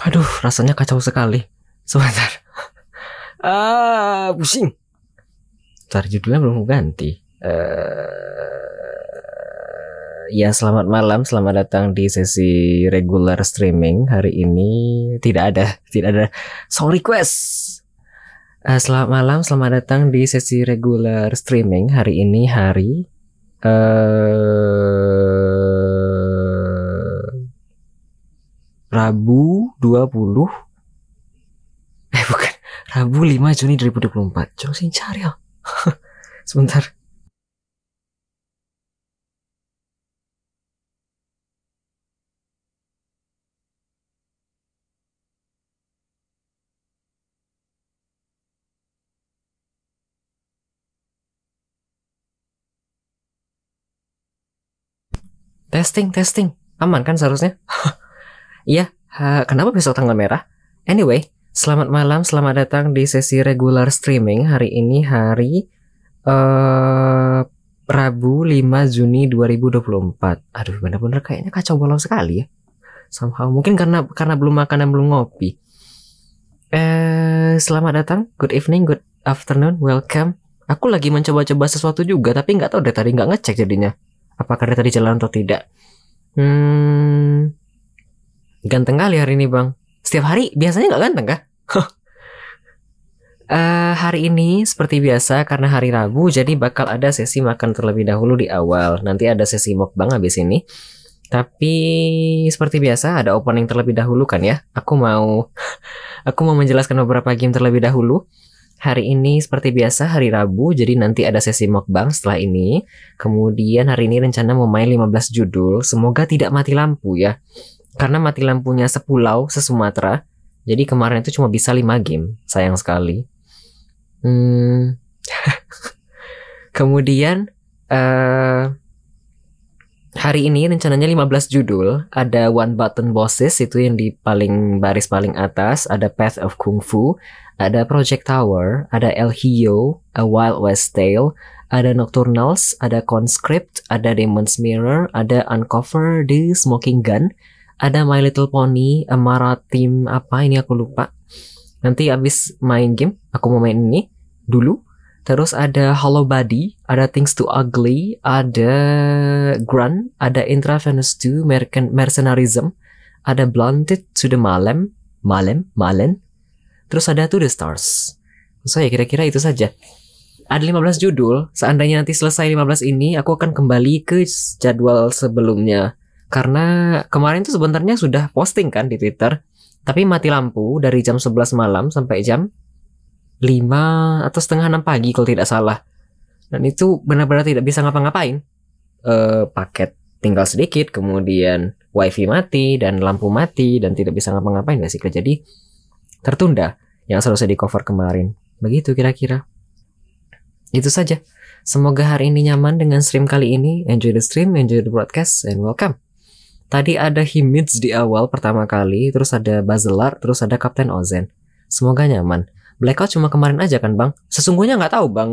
Aduh, rasanya kacau sekali. Sebentar. ah, pusing. Ntar judulnya belum ganti. Uh, ya, selamat malam. Selamat datang di sesi regular streaming. Hari ini tidak ada, tidak ada song request. Uh, eh, selamat malam, selamat datang di sesi regular streaming. Hari ini hari eh, Rabu 20 eh bukan Rabu 5 Juni 2024 Jangan sih cari ya sebentar Testing, testing. Aman kan seharusnya? Iya, kenapa besok tanggal merah? Anyway, selamat malam, selamat datang di sesi regular streaming hari ini hari uh, Rabu 5 Juni 2024. Aduh, bener-bener kayaknya kacau bolong sekali ya. Somehow mungkin karena karena belum makan dan belum ngopi. Eh, selamat datang, good evening, good afternoon, welcome. Aku lagi mencoba-coba sesuatu juga, tapi nggak tahu deh tadi nggak ngecek jadinya. Apakah dia tadi jalan atau tidak? Hmm, Ganteng kali hari ini bang. Setiap hari biasanya nggak ganteng kah? Uh, hari ini seperti biasa karena hari Rabu jadi bakal ada sesi makan terlebih dahulu di awal. Nanti ada sesi mukbang habis ini. Tapi seperti biasa ada opening terlebih dahulu kan ya. Aku mau aku mau menjelaskan beberapa game terlebih dahulu. Hari ini seperti biasa hari Rabu jadi nanti ada sesi mukbang setelah ini. Kemudian hari ini rencana mau main 15 judul. Semoga tidak mati lampu ya karena mati lampunya sepulau sesumatera jadi kemarin itu cuma bisa lima game sayang sekali hmm. kemudian uh, hari ini rencananya 15 judul ada One Button Bosses itu yang di paling baris paling atas ada Path of Kung Fu ada Project Tower ada El hio, A Wild West Tale ada Nocturnals ada Conscript ada Demon's Mirror ada Uncover the Smoking Gun ada My Little Pony, Amara Team apa ini aku lupa. Nanti abis main game, aku mau main ini dulu. Terus ada Hollow Body, ada Things Too Ugly, ada Grunt, ada Intravenous 2, Mercen Mercenarism, ada Blunted to the Malem, Malem, Malen. Terus ada To the Stars. So ya kira-kira itu saja. Ada 15 judul, seandainya nanti selesai 15 ini, aku akan kembali ke jadwal sebelumnya karena kemarin tuh sebenarnya sudah posting kan di Twitter, tapi mati lampu dari jam 11 malam sampai jam 5 atau setengah 6 pagi kalau tidak salah. Dan itu benar-benar tidak bisa ngapa-ngapain. E, paket tinggal sedikit, kemudian wifi mati dan lampu mati dan tidak bisa ngapa-ngapain basically. Jadi tertunda yang selesai di cover kemarin. Begitu kira-kira. Itu saja. Semoga hari ini nyaman dengan stream kali ini. Enjoy the stream, enjoy the broadcast, and welcome. Tadi ada Himits di awal pertama kali, terus ada Bazelar, terus ada Kapten Ozen. Semoga nyaman. Blackout cuma kemarin aja kan bang? Sesungguhnya nggak tahu bang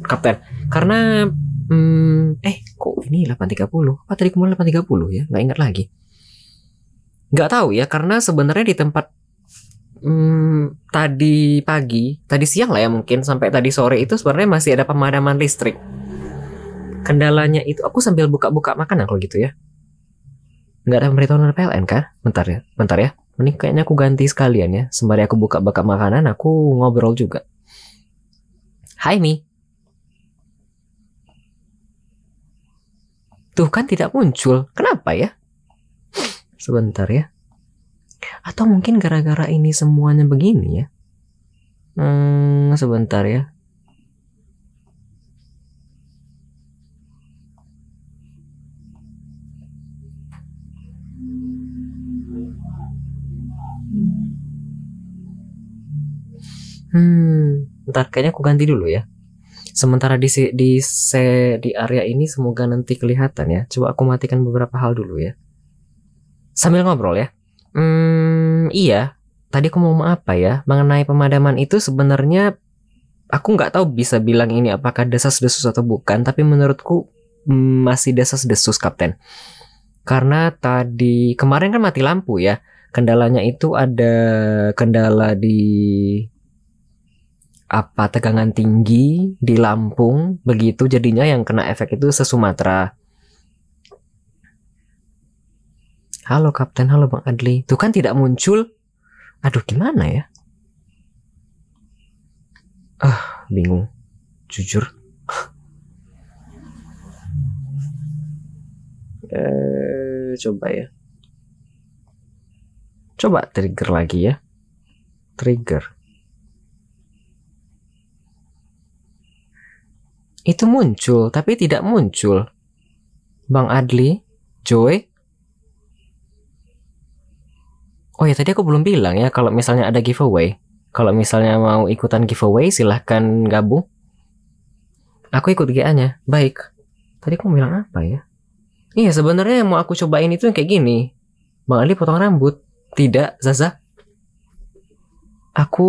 Kapten. Karena hmm, eh kok ini 8.30? Apa tadi kemarin 8.30 ya? Nggak ingat lagi. Nggak tahu ya karena sebenarnya di tempat hmm, tadi pagi, tadi siang lah ya mungkin sampai tadi sore itu sebenarnya masih ada pemadaman listrik kendalanya itu aku sambil buka-buka makanan kalau gitu ya nggak ada pemberitahuan dari PLN kan bentar ya bentar ya mending kayaknya aku ganti sekalian ya sembari aku buka-buka makanan aku ngobrol juga Hai Mi Tuh kan tidak muncul Kenapa ya Sebentar ya Atau mungkin gara-gara ini semuanya begini ya Hmm, sebentar ya. hmm ntar kayaknya aku ganti dulu ya sementara di di se, di area ini semoga nanti kelihatan ya coba aku matikan beberapa hal dulu ya sambil ngobrol ya hmm iya tadi aku mau apa ya mengenai pemadaman itu sebenarnya aku nggak tahu bisa bilang ini apakah desas-desus atau bukan tapi menurutku hmm, masih desas-desus kapten karena tadi kemarin kan mati lampu ya kendalanya itu ada kendala di apa tegangan tinggi di Lampung begitu jadinya yang kena efek itu sesumatra Halo Kapten, halo Bang Adli. Tuh kan tidak muncul. Aduh gimana ya? Ah, bingung. Jujur. eh, coba ya. Coba trigger lagi ya. Trigger. itu muncul tapi tidak muncul. Bang Adli, Joy. Oh ya tadi aku belum bilang ya kalau misalnya ada giveaway. Kalau misalnya mau ikutan giveaway silahkan gabung. Aku ikut GA-nya. Baik. Tadi aku bilang apa ya? Iya sebenarnya yang mau aku cobain itu yang kayak gini. Bang Adli potong rambut. Tidak, Zaza aku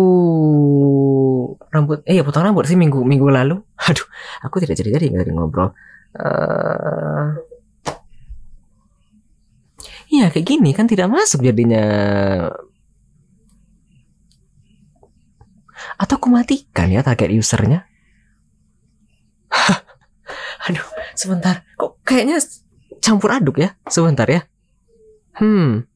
rambut eh ya potong rambut sih minggu minggu lalu aduh aku tidak jadi jadi nggak ngobrol uh, Iya kayak gini kan tidak masuk jadinya Atau aku matikan ya target usernya Aduh sebentar Kok kayaknya campur aduk ya Sebentar ya Hmm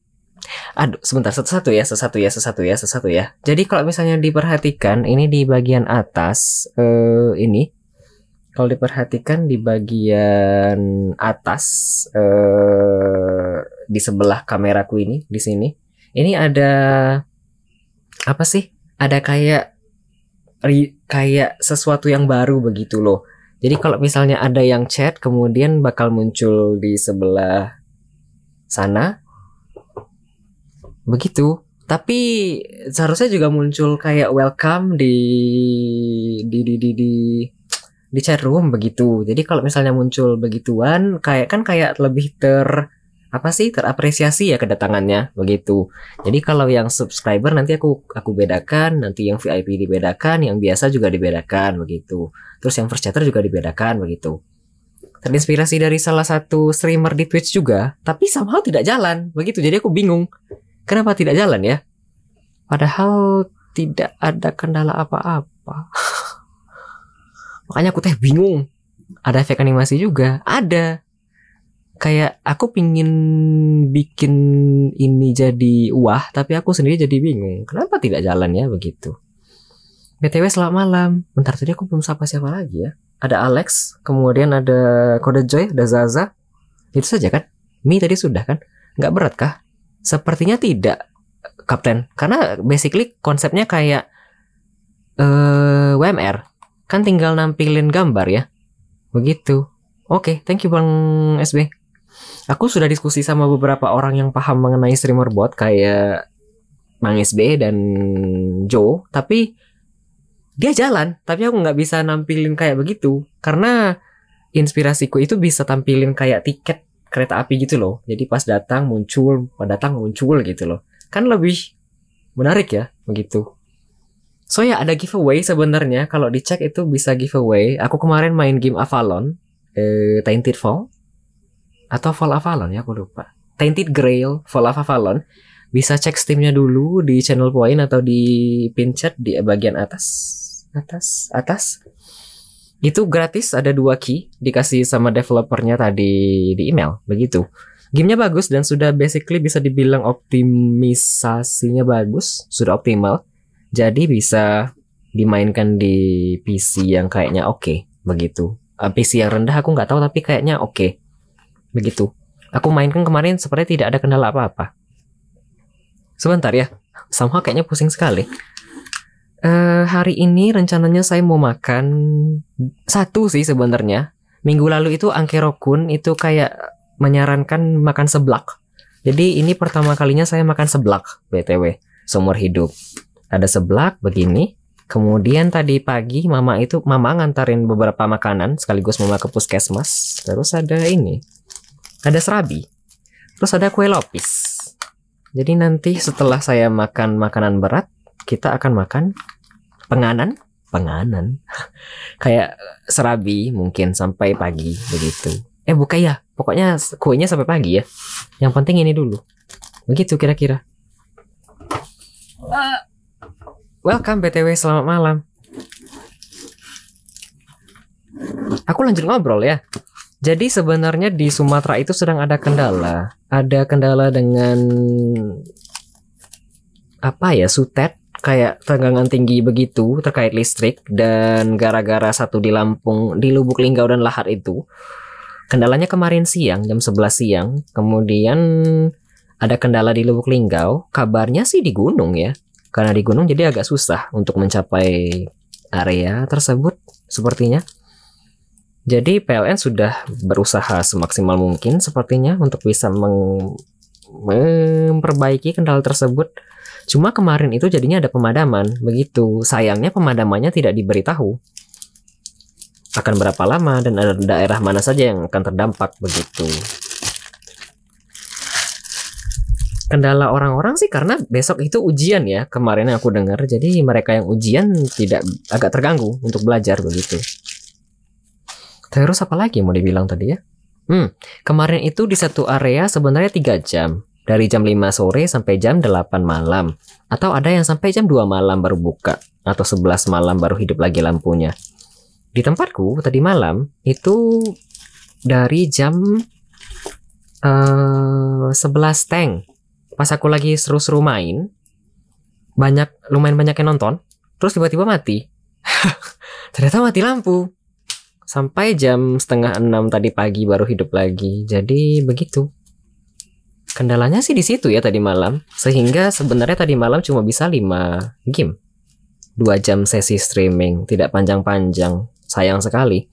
Aduh, sebentar satu-satu ya, satu-satu ya, satu-satu ya, satu-satu ya. Jadi kalau misalnya diperhatikan ini di bagian atas eh, ini kalau diperhatikan di bagian atas eh, di sebelah kameraku ini di sini ini ada apa sih? Ada kayak kayak sesuatu yang baru begitu loh. Jadi kalau misalnya ada yang chat kemudian bakal muncul di sebelah sana begitu tapi seharusnya juga muncul kayak welcome di di di di, di di chat room begitu. Jadi kalau misalnya muncul begituan, kayak kan kayak lebih ter apa sih terapresiasi ya kedatangannya begitu. Jadi kalau yang subscriber nanti aku aku bedakan, nanti yang VIP dibedakan, yang biasa juga dibedakan begitu. Terus yang first chatter juga dibedakan begitu. Terinspirasi dari salah satu streamer di Twitch juga, tapi somehow tidak jalan begitu. Jadi aku bingung. Kenapa tidak jalan ya? Padahal tidak ada kendala apa-apa. Makanya aku teh bingung. Ada efek animasi juga? Ada. Kayak aku pingin bikin ini jadi wah, tapi aku sendiri jadi bingung. Kenapa tidak jalan ya begitu? BTW selamat malam. Bentar tadi aku belum sapa siapa lagi ya. Ada Alex, kemudian ada Kode Joy, ada Zaza. Itu saja kan? Mi tadi sudah kan? Nggak berat kah? Sepertinya tidak, Kapten. Karena basically konsepnya kayak uh, eh, WMR. Kan tinggal nampilin gambar ya. Begitu. Oke, okay, thank you Bang SB. Aku sudah diskusi sama beberapa orang yang paham mengenai streamer bot kayak Bang SB dan Joe, tapi dia jalan, tapi aku nggak bisa nampilin kayak begitu karena inspirasiku itu bisa tampilin kayak tiket kereta api gitu loh. Jadi pas datang muncul, pas datang muncul gitu loh. Kan lebih menarik ya begitu. So ya ada giveaway sebenarnya kalau dicek itu bisa giveaway. Aku kemarin main game Avalon, eh, Tainted Fall atau Fall Avalon ya aku lupa. Tainted Grail, Fall of Avalon. Bisa cek Steamnya dulu di channel point atau di pinchat di bagian atas. Atas, atas. Itu gratis ada dua key dikasih sama developernya tadi di email begitu. Gamenya bagus dan sudah basically bisa dibilang optimisasinya bagus, sudah optimal. Jadi bisa dimainkan di PC yang kayaknya oke okay, begitu. Eh, PC yang rendah aku nggak tahu tapi kayaknya oke okay, begitu. Aku mainkan kemarin sepertinya tidak ada kendala apa-apa. Sebentar ya, sama kayaknya pusing sekali. Uh, hari ini rencananya saya mau makan satu sih sebenarnya. Minggu lalu itu Angkerokun itu kayak menyarankan makan seblak. Jadi ini pertama kalinya saya makan seblak BTW seumur hidup. Ada seblak begini. Kemudian tadi pagi mama itu mama ngantarin beberapa makanan sekaligus mama ke puskesmas. Terus ada ini. Ada serabi. Terus ada kue lapis. Jadi nanti setelah saya makan makanan berat, kita akan makan penganan penganan kayak serabi mungkin sampai pagi begitu eh buka ya pokoknya kuenya sampai pagi ya yang penting ini dulu begitu kira-kira eh. welcome btw selamat malam aku lanjut ngobrol ya jadi sebenarnya di Sumatera itu sedang ada kendala ada kendala dengan apa ya sutet kayak tegangan tinggi begitu terkait listrik dan gara-gara satu di Lampung di Lubuk Linggau dan Lahar itu kendalanya kemarin siang jam 11 siang kemudian ada kendala di Lubuk Linggau kabarnya sih di gunung ya karena di gunung jadi agak susah untuk mencapai area tersebut sepertinya jadi PLN sudah berusaha semaksimal mungkin sepertinya untuk bisa mem memperbaiki kendala tersebut Cuma kemarin itu jadinya ada pemadaman, begitu. Sayangnya pemadamannya tidak diberitahu akan berapa lama dan ada daerah mana saja yang akan terdampak begitu. Kendala orang-orang sih karena besok itu ujian ya kemarin aku dengar jadi mereka yang ujian tidak agak terganggu untuk belajar begitu. Terus apa lagi mau dibilang tadi ya? Hmm, kemarin itu di satu area sebenarnya tiga jam dari jam 5 sore sampai jam 8 malam. Atau ada yang sampai jam 2 malam baru buka, atau 11 malam baru hidup lagi lampunya. Di tempatku tadi malam itu dari jam uh, 11 teng. Pas aku lagi seru-seru main, banyak lumayan banyak yang nonton, terus tiba-tiba mati. Ternyata mati lampu. Sampai jam setengah enam tadi pagi baru hidup lagi. Jadi begitu kendalanya sih di situ ya tadi malam sehingga sebenarnya tadi malam cuma bisa 5 game 2 jam sesi streaming tidak panjang-panjang sayang sekali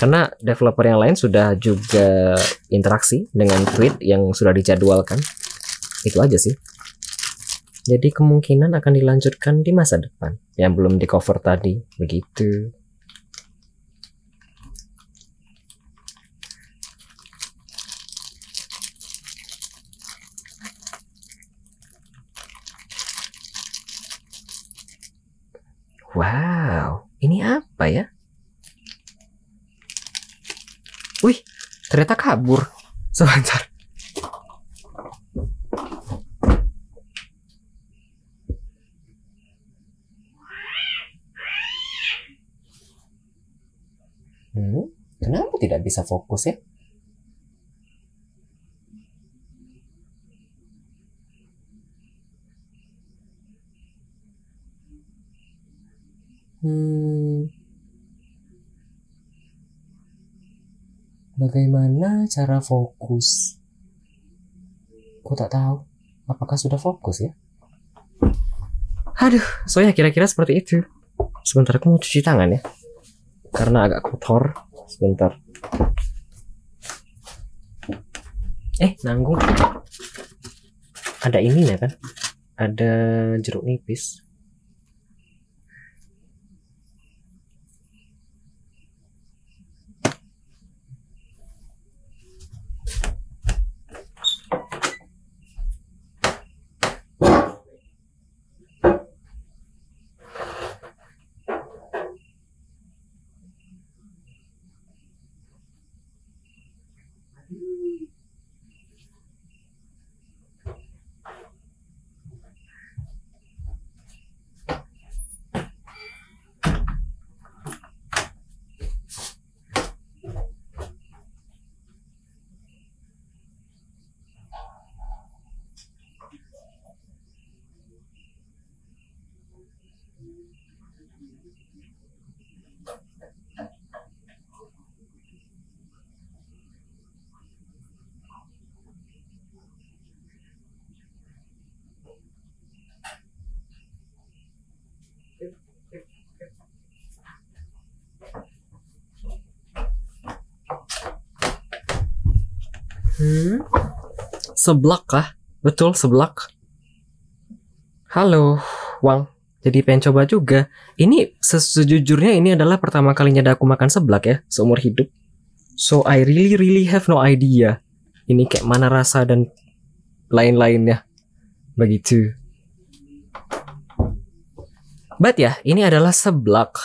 karena developer yang lain sudah juga interaksi dengan tweet yang sudah dijadwalkan itu aja sih jadi kemungkinan akan dilanjutkan di masa depan yang belum di cover tadi begitu Wow, ini apa ya? Wih, ternyata kabur. Sebentar. Hmm, kenapa tidak bisa fokus ya? bagaimana cara fokus? Kok tak tahu. Apakah sudah fokus ya? Aduh, soalnya kira-kira seperti itu. Sebentar, aku mau cuci tangan ya. Karena agak kotor. Sebentar. Eh, nanggung. Ada ininya kan? Ada jeruk nipis. seblak kah? Betul, seblak. Halo, Wang. Jadi pengen coba juga. Ini sejujurnya ini adalah pertama kalinya aku makan seblak ya, seumur hidup. So I really really have no idea. Ini kayak mana rasa dan lain-lainnya. Begitu. But ya, ini adalah seblak.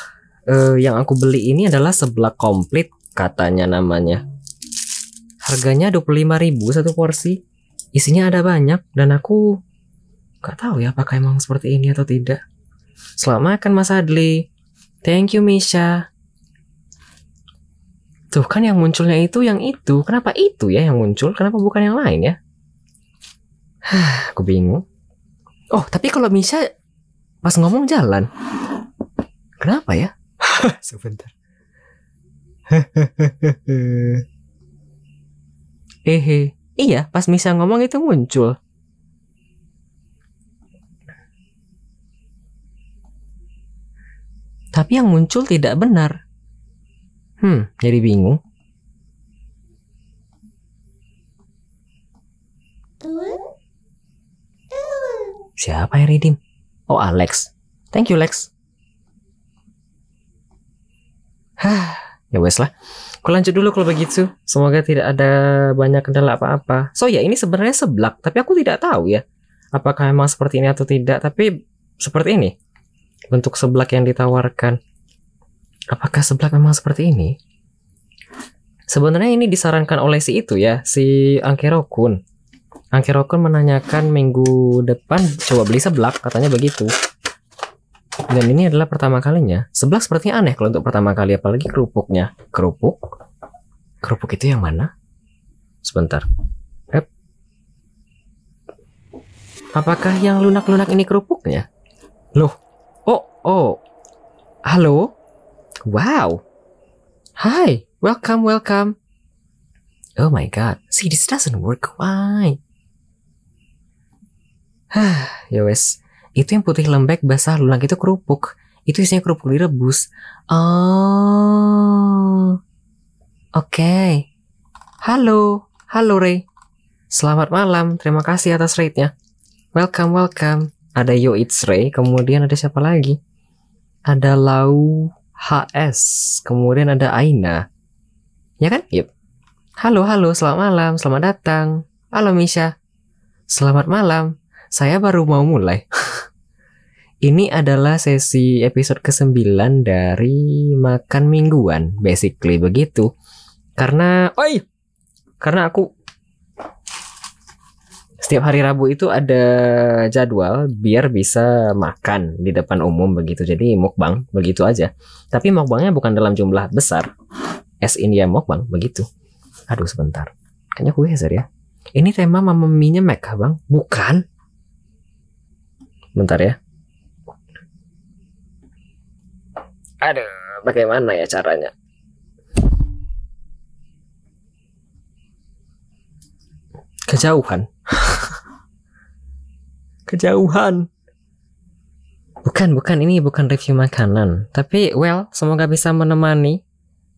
Uh, yang aku beli ini adalah seblak komplit katanya namanya. Harganya 25.000 satu porsi. Isinya ada banyak dan aku gak tahu ya apakah emang seperti ini atau tidak. Selamat makan Mas Adli. Thank you Misha. Tuh kan yang munculnya itu yang itu. Kenapa itu ya yang muncul? Kenapa bukan yang lain ya? aku bingung. Oh, tapi kalau Misha pas ngomong jalan. Kenapa ya? Sebentar. Hehehe. Iya, pas Misa ngomong itu muncul. Tapi yang muncul tidak benar. Hmm, jadi bingung. Siapa yang redeem? Oh, Alex. Thank you, Lex. Hah, ya wes lah. Aku lanjut dulu kalau begitu. Semoga tidak ada banyak kendala apa-apa. So ya ini sebenarnya seblak, tapi aku tidak tahu ya apakah memang seperti ini atau tidak. Tapi seperti ini bentuk seblak yang ditawarkan. Apakah seblak memang seperti ini? Sebenarnya ini disarankan oleh si itu ya, si Angkerokun. Angkerokun menanyakan minggu depan coba beli seblak, katanya begitu. Dan ini adalah pertama kalinya. Sebelah sepertinya aneh kalau untuk pertama kali, apalagi kerupuknya. Kerupuk? Kerupuk itu yang mana? Sebentar. Yep. Apakah yang lunak-lunak ini kerupuknya? Loh. Oh, oh. Halo? Wow. Hi. Welcome, welcome. Oh my god. See, this doesn't work. Why? Hah, ya wes itu yang putih lembek basah lunak itu kerupuk itu isinya kerupuk direbus oh oke okay. halo halo Ray selamat malam terima kasih atas rate-nya welcome welcome ada Yo It's Ray kemudian ada siapa lagi ada Lau HS kemudian ada Aina ya kan yep halo halo selamat malam selamat datang halo Misha selamat malam saya baru mau mulai. Ini adalah sesi episode ke-9 dari makan mingguan, basically begitu. Karena, oi, karena aku setiap hari Rabu itu ada jadwal biar bisa makan di depan umum begitu. Jadi mukbang begitu aja. Tapi mukbangnya bukan dalam jumlah besar. As ini ya mukbang begitu. Aduh sebentar. Kayaknya gue ya. Ini tema Mamma Mia Mac, Bang? Bukan. Bentar ya. Ada bagaimana ya caranya? Kejauhan. Kejauhan. Bukan, bukan. Ini bukan review makanan. Tapi, well, semoga bisa menemani.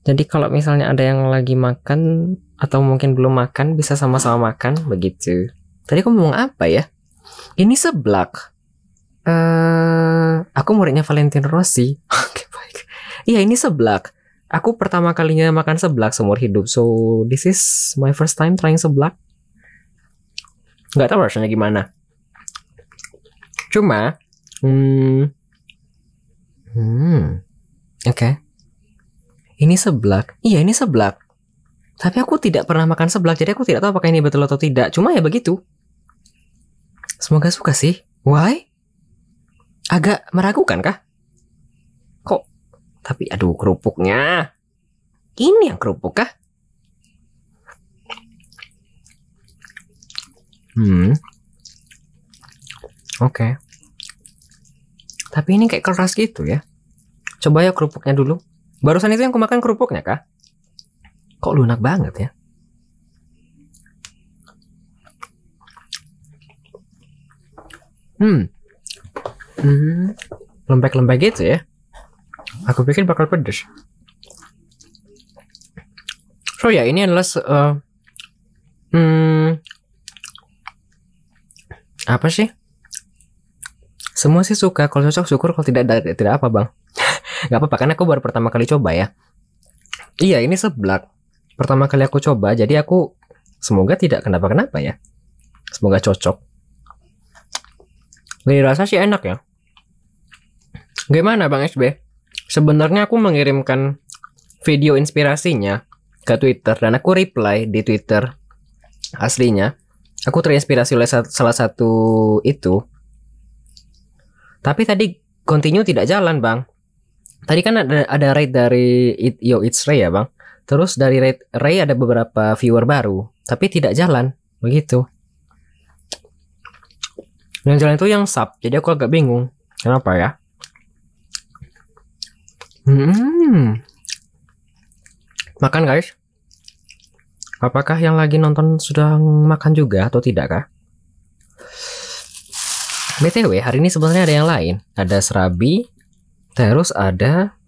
Jadi kalau misalnya ada yang lagi makan atau mungkin belum makan, bisa sama-sama makan, begitu. Tadi aku ngomong apa ya? Ini seblak. Eh, aku muridnya Valentino Rossi oke baik iya ini seblak aku pertama kalinya makan seblak seumur hidup so this is my first time trying seblak Gak tau rasanya gimana cuma hmm, hmm oke okay. ini seblak iya ini seblak tapi aku tidak pernah makan seblak jadi aku tidak tahu apakah ini betul atau tidak cuma ya begitu semoga suka sih why Agak meragukan kah? Kok? Tapi aduh kerupuknya. Ini yang kerupuk kah? Hmm. Oke. Okay. Tapi ini kayak keras gitu ya. Coba ya kerupuknya dulu. Barusan itu yang aku makan kerupuknya kah? Kok lunak banget ya? Hmm. Hmm, lembek-lembek gitu ya. Aku pikir bakal pedes. So ya, yeah, ini adalah uh, hmm, apa sih? Semua sih suka, kalau cocok syukur, kalau tidak tidak apa bang. Gak apa-apa, karena aku baru pertama kali coba ya. Iya, ini seblak. Pertama kali aku coba, jadi aku semoga tidak kenapa-kenapa ya. Semoga cocok. Ini rasa sih enak ya. Gimana Bang SB? Sebenarnya aku mengirimkan video inspirasinya ke Twitter dan aku reply di Twitter aslinya. Aku terinspirasi oleh salah satu itu. Tapi tadi continue tidak jalan, Bang. Tadi kan ada ada rate dari It, Yo It's Ray ya, Bang. Terus dari raid Ray ada beberapa viewer baru, tapi tidak jalan, begitu. Yang jalan itu yang sub, jadi aku agak bingung. Kenapa ya? Hmm. Makan guys. Apakah yang lagi nonton sudah makan juga atau tidak kah? BTW hari ini sebenarnya ada yang lain. Ada serabi, terus ada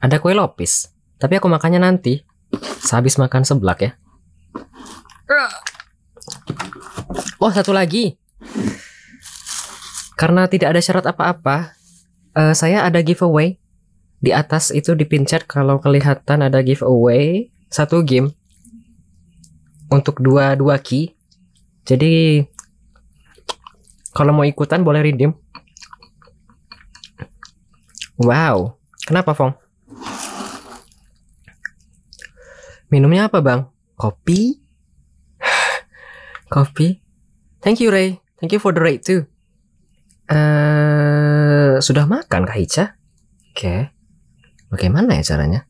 ada kue lopis. Tapi aku makannya nanti sehabis makan seblak ya. Oh, satu lagi. Karena tidak ada syarat apa-apa, uh, saya ada giveaway di atas itu dipincet kalau kelihatan ada giveaway satu game untuk dua dua key jadi kalau mau ikutan boleh redeem wow kenapa Fong minumnya apa bang kopi kopi thank you Ray thank you for the rate too uh, sudah makan kah Ica? Oke. Okay. Bagaimana ya caranya?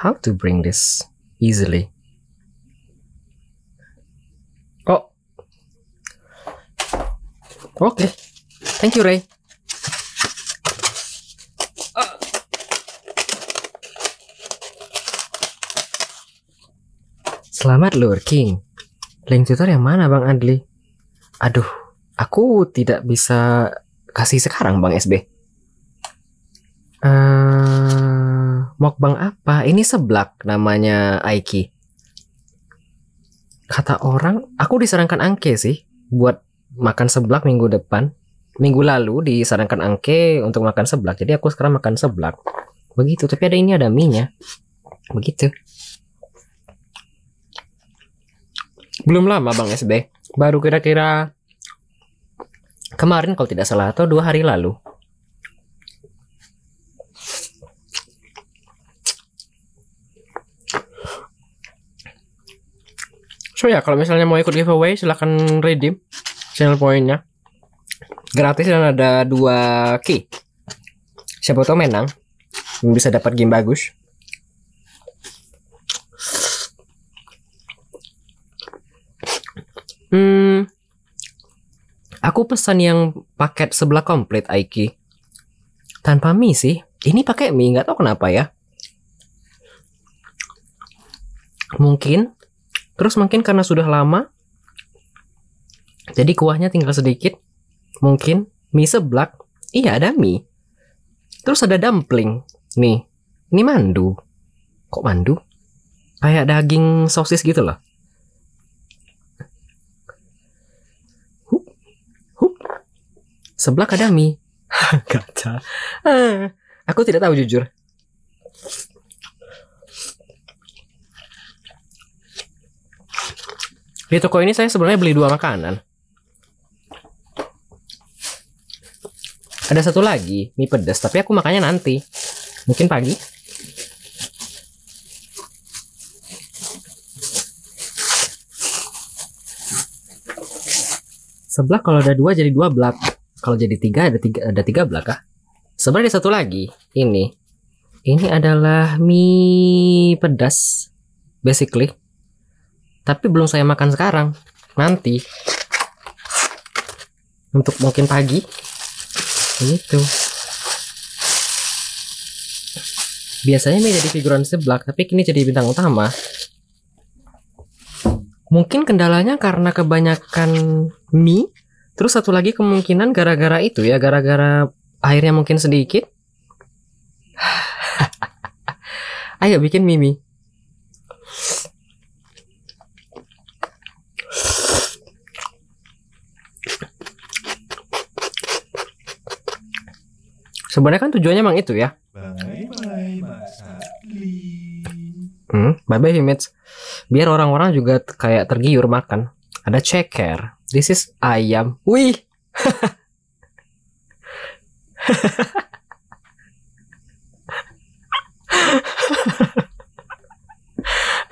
How to bring this easily? Oh. Oke. Okay. Thank you, Ray. Selamat king. Link tutor yang mana Bang Adli? Aduh, aku tidak bisa kasih sekarang Bang SB? Uh, eh, mukbang apa? Ini seblak namanya Aiki. Kata orang, aku disarankan angke sih buat makan seblak minggu depan. Minggu lalu disarankan angke untuk makan seblak. Jadi aku sekarang makan seblak. Begitu, tapi ada ini ada minyak. Begitu. Belum lama Bang SB. Baru kira-kira kemarin kalau tidak salah atau dua hari lalu So ya kalau misalnya mau ikut giveaway silahkan redeem channel poinnya gratis dan ada dua key siapa tahu menang bisa dapat game bagus hmm Aku pesan yang paket sebelah komplit Aiki. Tanpa mie sih. Ini pakai mie, nggak tahu kenapa ya. Mungkin. Terus mungkin karena sudah lama. Jadi kuahnya tinggal sedikit. Mungkin. Mie seblak. Iya ada mie. Terus ada dumpling. Nih. Ini mandu. Kok mandu? Kayak daging sosis gitu loh. sebelah ada mie. Kaca. Aku tidak tahu jujur. Di toko ini saya sebenarnya beli dua makanan. Ada satu lagi, mie pedas, tapi aku makannya nanti. Mungkin pagi. Sebelah kalau ada dua jadi dua belak kalau jadi tiga ada tiga ada tiga belakang sebenarnya satu lagi ini ini adalah mie pedas basically tapi belum saya makan sekarang nanti untuk mungkin pagi itu biasanya mie jadi figuran seblak tapi kini jadi bintang utama mungkin kendalanya karena kebanyakan mie Terus satu lagi kemungkinan gara-gara itu ya, gara-gara airnya mungkin sedikit. Ayo bikin Mimi. Sebenarnya kan tujuannya emang itu ya. Bye bye Mas Hmm, bye bye Biar orang-orang juga kayak tergiur makan. Ada ceker. This is ayam. Wih.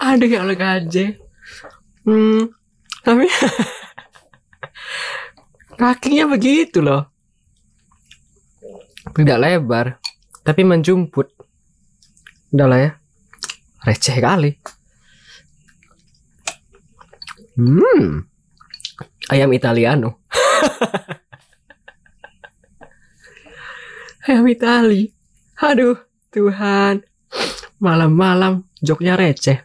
Aduh ya Allah aja. Hmm, tapi kakinya begitu loh. Tidak lebar, tapi menjumput. Udahlah ya. Receh kali. Hmm ayam Italiano. ayam Itali. Aduh, Tuhan. Malam-malam joknya receh.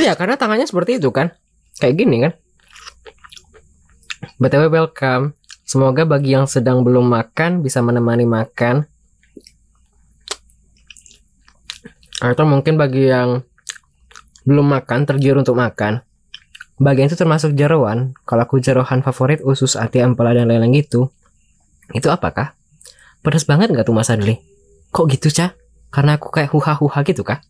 Iya, karena tangannya seperti itu kan. Kayak gini kan. BTW welcome. Semoga bagi yang sedang belum makan bisa menemani makan atau mungkin bagi yang belum makan tergiur untuk makan bagian itu termasuk jeroan kalau aku jerohan favorit usus ati ampela dan lain-lain gitu itu apakah pedas banget nggak tuh mas Adli kok gitu cah karena aku kayak huha huha gitu kah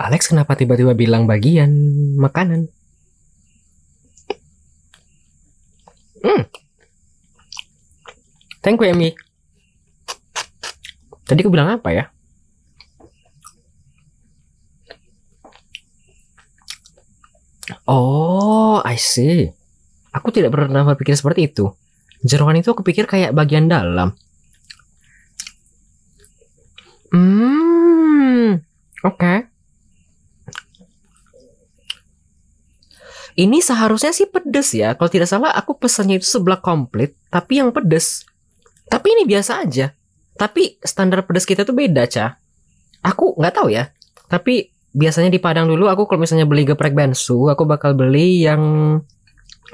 Alex kenapa tiba-tiba bilang bagian makanan? Hmm. Thank you, Amy. Tadi aku bilang apa ya? Oh, I see. Aku tidak pernah berpikir seperti itu. Jeruan itu aku pikir kayak bagian dalam. Hmm, oke. Okay. Ini seharusnya sih pedes ya. Kalau tidak salah aku pesannya itu sebelah komplit, tapi yang pedes. Tapi ini biasa aja. Tapi standar pedas kita tuh beda, ca. Aku nggak tahu ya. Tapi biasanya di Padang dulu aku kalau misalnya beli geprek bensu, aku bakal beli yang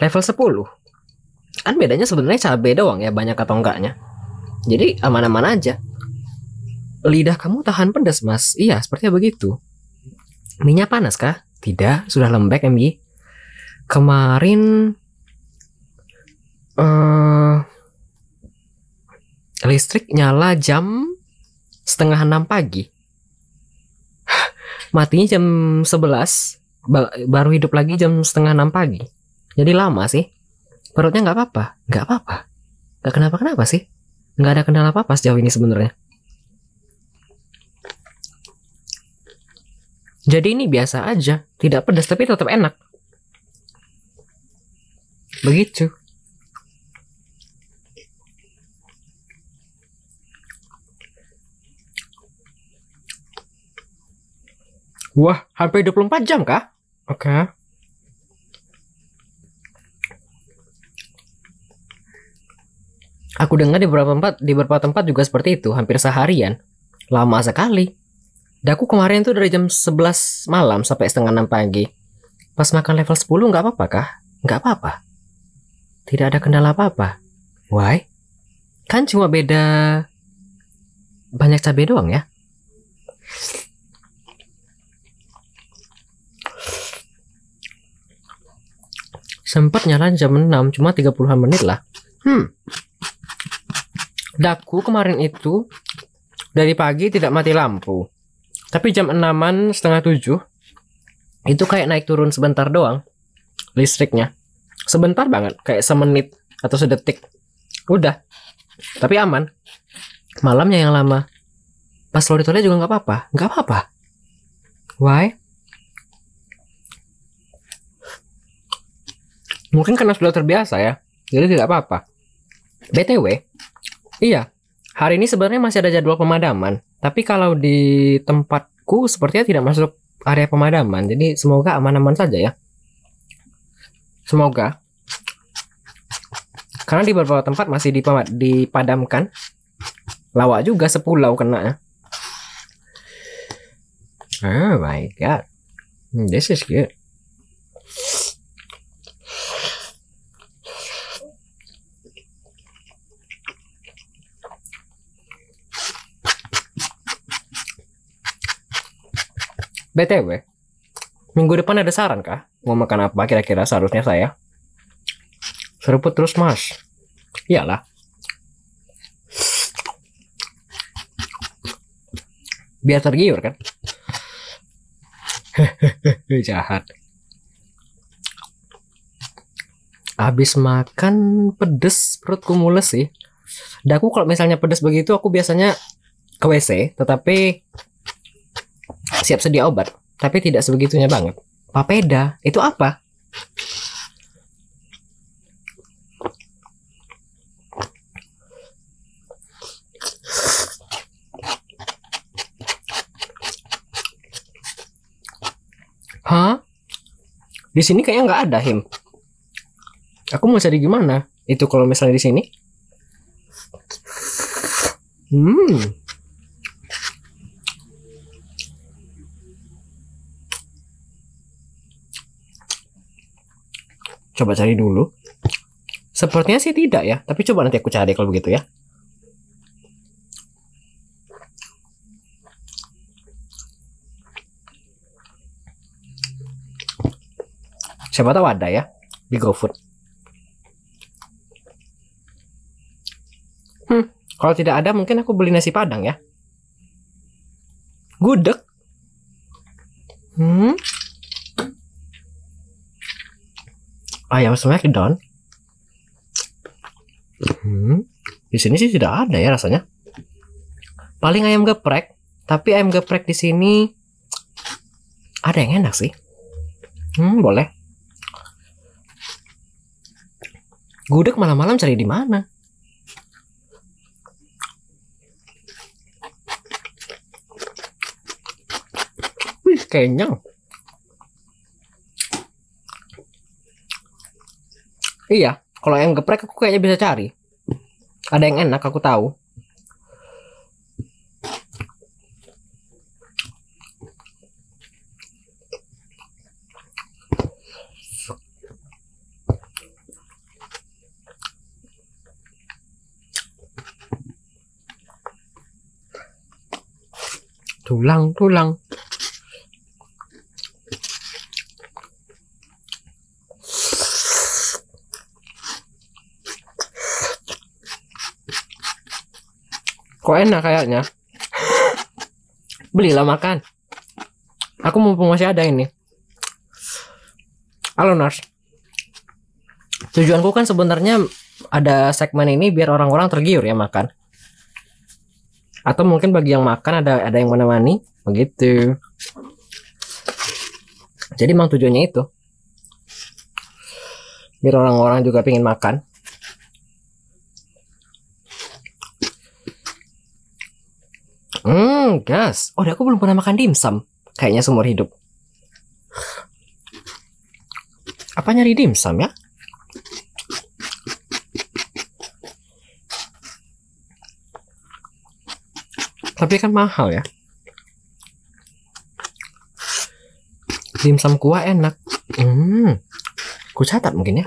level 10. Kan bedanya sebenarnya cabai doang ya, banyak atau enggaknya. Jadi aman-aman aja. Lidah kamu tahan pedas, Mas. Iya, sepertinya begitu. Minyak panas kah? Tidak, sudah lembek, MG. Kemarin eh uh, Listrik nyala jam setengah enam pagi. Matinya jam sebelas, baru hidup lagi jam setengah enam pagi. Jadi lama sih. Perutnya nggak apa-apa, nggak apa-apa, nggak kenapa-kenapa sih. Nggak ada kendala apa-apa sejauh ini sebenarnya. Jadi ini biasa aja, tidak pedas tapi tetap enak. Begitu. Wah, hampir 24 jam kah? Oke. Okay. Aku dengar di beberapa tempat, di beberapa tempat juga seperti itu, hampir seharian. Lama sekali. Daku kemarin tuh dari jam 11 malam sampai setengah 6 pagi. Pas makan level 10 nggak apa-apa kah? Nggak apa-apa. Tidak ada kendala apa-apa. Why? Kan cuma beda banyak cabai doang ya. sempat nyala jam 6 cuma 30-an menit lah hmm daku kemarin itu dari pagi tidak mati lampu tapi jam 6an setengah 7 itu kayak naik turun sebentar doang listriknya sebentar banget kayak semenit atau sedetik udah tapi aman malamnya yang lama pas lo juga nggak apa-apa nggak apa-apa why Mungkin karena sudah terbiasa ya. Jadi tidak apa-apa. BTW, iya. Hari ini sebenarnya masih ada jadwal pemadaman, tapi kalau di tempatku sepertinya tidak masuk area pemadaman. Jadi semoga aman-aman saja ya. Semoga. Karena di beberapa tempat masih dipadamkan. Lawak juga sepulau kena ya. Oh my god. Hmm, this is good. BTW, minggu depan ada saran kah? Mau makan apa kira-kira seharusnya saya? Seruput terus, Mas. Iyalah. Biar tergiur kan? Jahat. Abis makan pedes perutku mules sih. Dan aku kalau misalnya pedes begitu aku biasanya ke WC, tetapi siap sedia obat, tapi tidak sebegitunya banget. Papeda itu apa? Hah? Di sini kayaknya nggak ada him. Aku mau cari gimana? Itu kalau misalnya di sini. Hmm. Coba cari dulu. Sepertinya sih tidak ya, tapi coba nanti aku cari kalau begitu ya. Siapa tahu ada ya di GoFood. Hmm, kalau tidak ada mungkin aku beli nasi padang ya. Gudeg. Hmm, ayam Smackdown hmm, di sini sih tidak ada ya rasanya paling ayam geprek tapi ayam geprek di sini ada yang enak sih hmm, boleh gudeg malam-malam cari di mana wih kenyang Iya, kalau yang geprek aku kayaknya bisa cari. Ada yang enak aku tahu. tulang tulang kok enak kayaknya belilah makan aku mumpung masih ada ini halo Nars tujuanku kan sebenarnya ada segmen ini biar orang-orang tergiur ya makan atau mungkin bagi yang makan ada ada yang menemani begitu jadi emang tujuannya itu biar orang-orang juga pingin makan gas. Oh, aku belum pernah makan dimsum. Kayaknya seumur hidup. Apa nyari dimsum ya? Tapi kan mahal ya. Dimsum kuah enak. Hmm. Ku catat mungkin ya.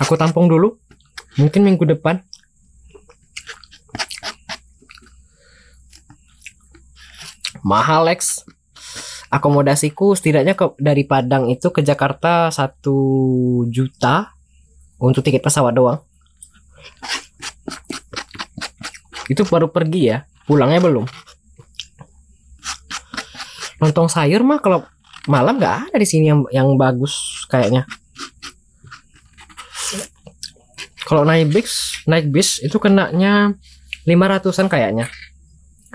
aku tampung dulu mungkin minggu depan mahal Lex akomodasiku setidaknya ke, dari Padang itu ke Jakarta satu juta untuk tiket pesawat doang itu baru pergi ya pulangnya belum lontong sayur mah kalau malam nggak ada di sini yang yang bagus kayaknya kalau naik bis naik bis itu kenanya 500an kayaknya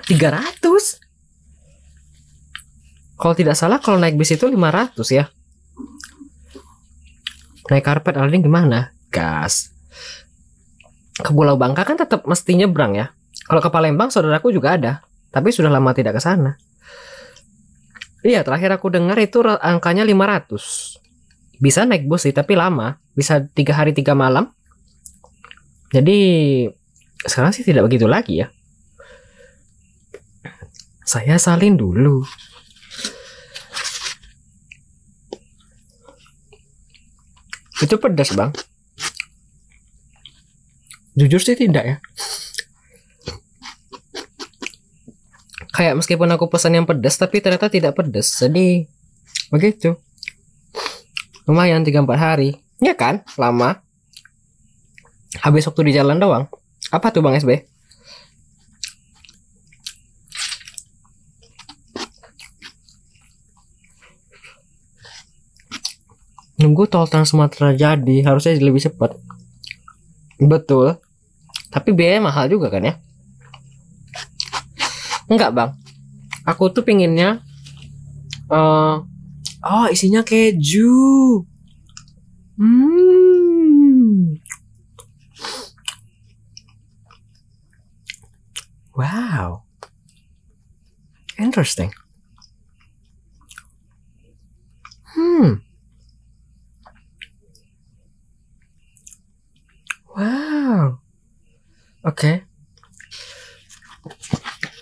300 kalau tidak salah kalau naik bis itu 500 ya naik karpet Aladin gimana gas ke Pulau Bangka kan tetap mesti nyebrang ya kalau ke Palembang saudaraku juga ada tapi sudah lama tidak ke sana Iya, terakhir aku dengar itu angkanya 500. Bisa naik bus sih, tapi lama. Bisa tiga hari tiga malam. Jadi sekarang sih tidak begitu lagi ya. Saya salin dulu. Itu pedas bang. Jujur sih tidak ya. Kayak meskipun aku pesan yang pedas tapi ternyata tidak pedas. Jadi begitu. Lumayan 3-4 hari. Ya kan? Lama habis waktu di jalan doang apa tuh bang SB nunggu tol Trans Sumatera jadi harusnya lebih cepat betul tapi biaya mahal juga kan ya enggak bang aku tuh pinginnya uh, oh isinya keju hmm Wow. Interesting. Hmm. Wow. Oke. Okay.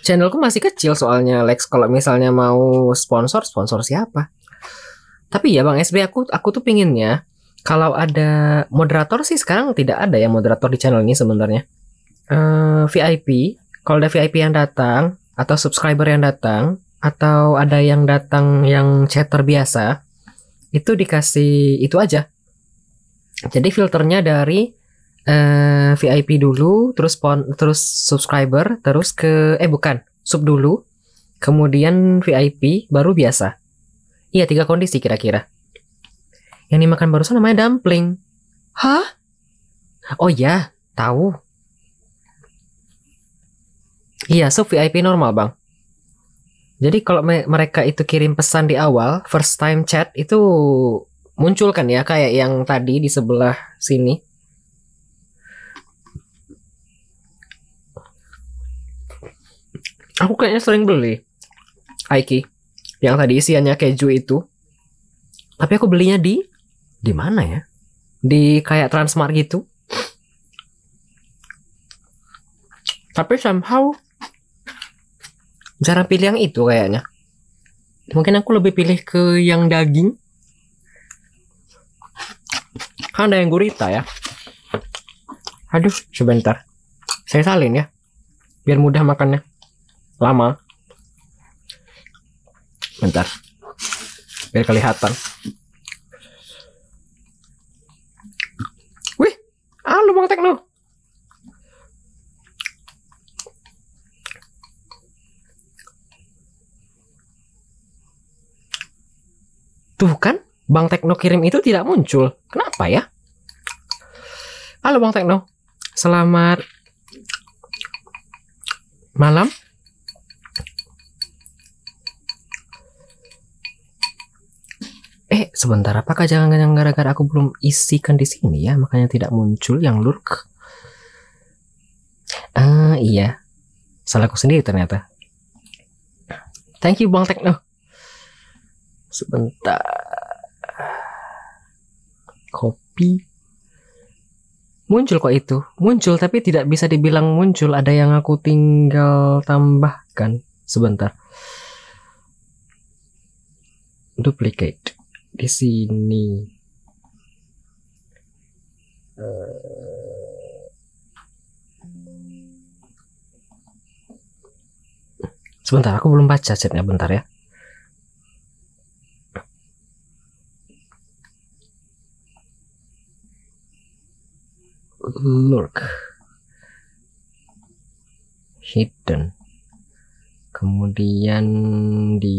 Channelku masih kecil soalnya Lex. Kalau misalnya mau sponsor, sponsor siapa? Tapi ya Bang SB aku aku tuh pinginnya kalau ada moderator sih sekarang tidak ada ya moderator di channel ini sebenarnya. Uh, eh, VIP kalau ada VIP yang datang atau subscriber yang datang atau ada yang datang yang chatter biasa itu dikasih itu aja jadi filternya dari eh, VIP dulu terus pon terus subscriber terus ke eh bukan sub dulu kemudian VIP baru biasa iya tiga kondisi kira-kira yang dimakan barusan namanya dumpling hah oh ya tahu Iya, sub VIP normal, Bang. Jadi kalau me mereka itu kirim pesan di awal, first time chat itu muncul kan ya kayak yang tadi di sebelah sini. Aku kayaknya sering beli Aiki yang tadi isiannya keju itu. Tapi aku belinya di di mana ya? Di kayak Transmart gitu. Tapi somehow jarang pilih yang itu kayaknya mungkin aku lebih pilih ke yang daging kan ada yang gurita ya aduh sebentar saya salin ya biar mudah makannya lama bentar biar kelihatan wih ah lubang tekno Tuh kan, Bang Tekno kirim itu tidak muncul. Kenapa ya? Halo Bang Tekno, selamat malam. Eh, sebentar, apakah jangan-jangan gara-gara aku belum isikan di sini ya, makanya tidak muncul yang lurk? Ah, uh, iya. Salahku sendiri ternyata. Thank you Bang Tekno. Sebentar. Kopi. Muncul kok itu. Muncul tapi tidak bisa dibilang muncul. Ada yang aku tinggal tambahkan. Sebentar. Duplicate. Di sini. Eh. Sebentar, aku belum baca chatnya bentar ya. lurk hidden kemudian di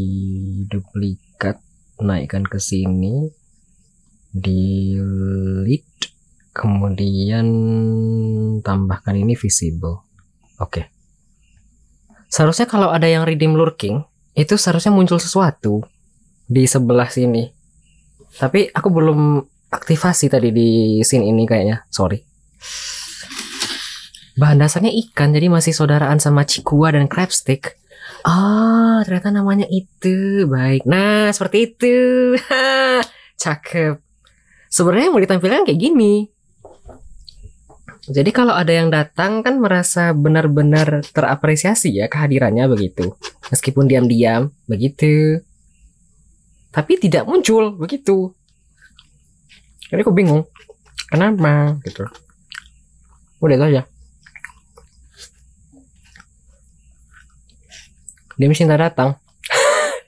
duplikat naikkan ke sini delete kemudian tambahkan ini visible oke okay. seharusnya kalau ada yang redeem lurking itu seharusnya muncul sesuatu di sebelah sini tapi aku belum aktifasi tadi di scene ini kayaknya sorry Bahan dasarnya ikan, jadi masih saudaraan sama cikua dan crabstick. Oh, ternyata namanya itu. Baik. Nah, seperti itu. Cakep. Sebenarnya mau ditampilkan kayak gini. Jadi kalau ada yang datang kan merasa benar-benar terapresiasi ya kehadirannya begitu. Meskipun diam-diam begitu. Tapi tidak muncul begitu. Jadi aku bingung. Kenapa gitu. Udah itu aja. Demi cinta datang.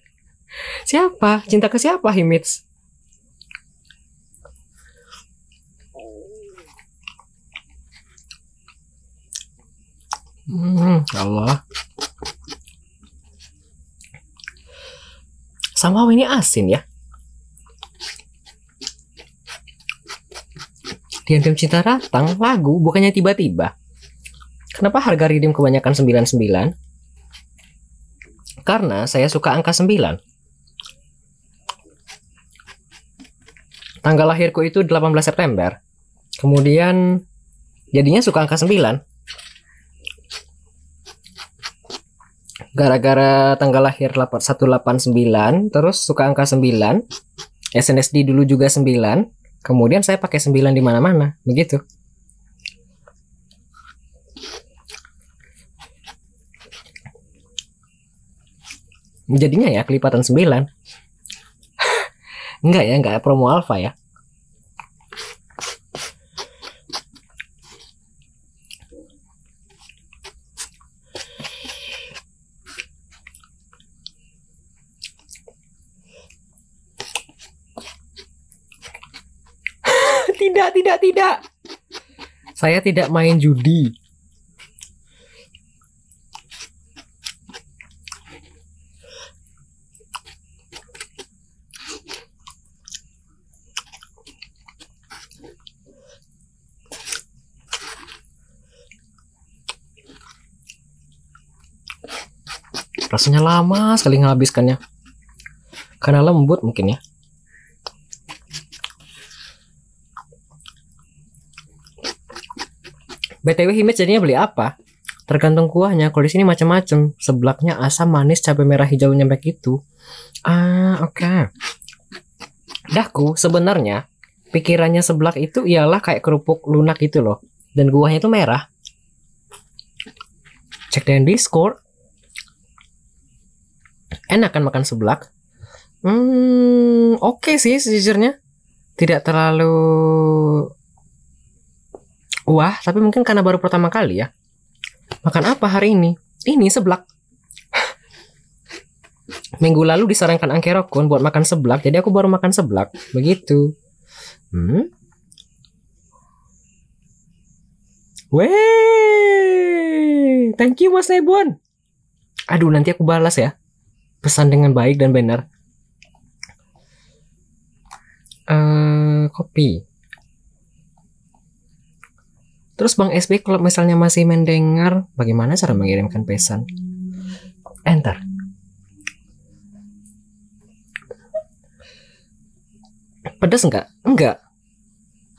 siapa? Cinta ke siapa Himits? Hmm, Allah. Sama ini asin ya. Diam-diam cinta datang lagu bukannya tiba-tiba. Kenapa harga redeem kebanyakan 99? karena saya suka angka 9. Tanggal lahirku itu 18 September. Kemudian jadinya suka angka 9. Gara-gara tanggal lahir 189, terus suka angka 9. SNSD dulu juga 9. Kemudian saya pakai 9 di mana-mana, begitu. jadinya ya kelipatan 9 enggak ya enggak promo alfa ya tidak tidak tidak saya tidak main judi rasanya lama sekali menghabiskannya karena lembut mungkin ya BTW image jadinya beli apa? Tergantung kuahnya. Kalau di sini macam-macam. Seblaknya asam manis cabai merah hijau nyampe gitu. Ah, oke. Okay. Dahku sebenarnya pikirannya seblak itu ialah kayak kerupuk lunak gitu loh. Dan kuahnya itu merah. Cek dan Discord Enak kan makan seblak? Hmm, oke okay sih sejujurnya. Tidak terlalu wah, tapi mungkin karena baru pertama kali ya. Makan apa hari ini? Ini seblak. Minggu lalu disarankan Angkerokun buat makan seblak, jadi aku baru makan seblak. Begitu. Hmm? Wey, thank you Mas Nebon. Aduh, nanti aku balas ya pesan dengan baik dan benar uh, kopi terus bang SB kalau misalnya masih mendengar bagaimana cara mengirimkan pesan enter pedas enggak? Enggak.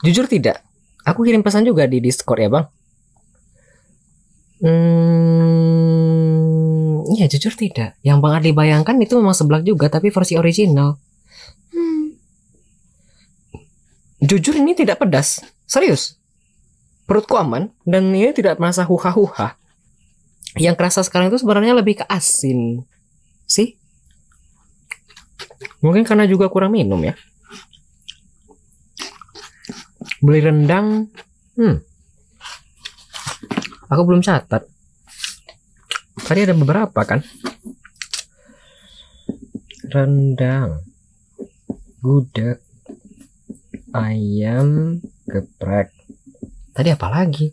jujur tidak aku kirim pesan juga di Discord ya bang hmm Iya, jujur tidak. Yang Bang Adli bayangkan itu memang seblak juga, tapi versi original. Hmm. Jujur ini tidak pedas. Serius. Perutku aman, dan ini tidak merasa huha-huha. Yang kerasa sekarang itu sebenarnya lebih ke asin. Sih? Mungkin karena juga kurang minum ya. Beli rendang, hmm. Aku belum catat tadi ada beberapa kan rendang gudeg ayam geprek tadi apa lagi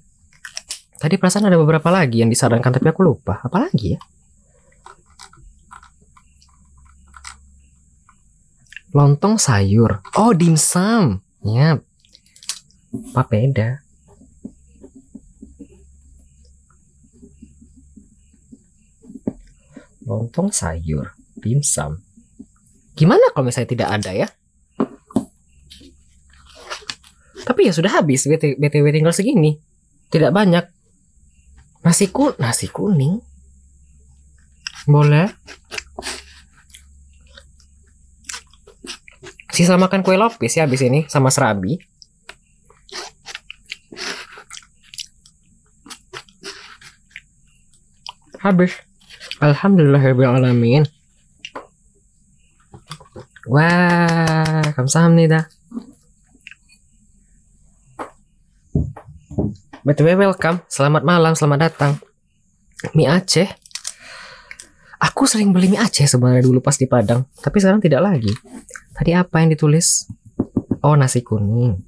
tadi perasaan ada beberapa lagi yang disarankan tapi aku lupa apa lagi ya lontong sayur oh dimsum ya papeda lontong sayur, dimsum. Gimana kalau misalnya tidak ada ya? Tapi ya sudah habis BTW tinggal segini. Tidak banyak. Nasi ku nasi kuning. Boleh. Sisa makan kue lapis ya habis ini sama serabi. Habis. Alhamdulillah Alhamdulillahirrahmanirrahim Wah, dah. BTW welcome, selamat malam, selamat datang. Mie Aceh. Aku sering beli mie Aceh sebenarnya dulu pas di Padang, tapi sekarang tidak lagi. Tadi apa yang ditulis? Oh, nasi kuning.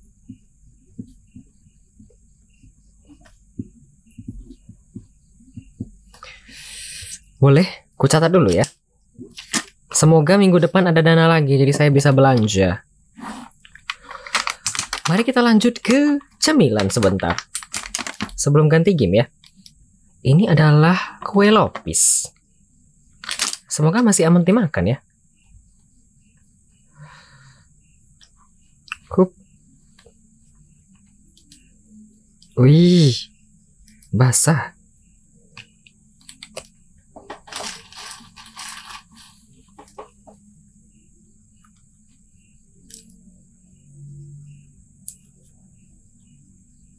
Boleh, ku catat dulu ya. Semoga minggu depan ada dana lagi jadi saya bisa belanja. Mari kita lanjut ke cemilan sebentar. Sebelum ganti game ya. Ini adalah kue lopis. Semoga masih aman dimakan ya. Kup. Wih, basah.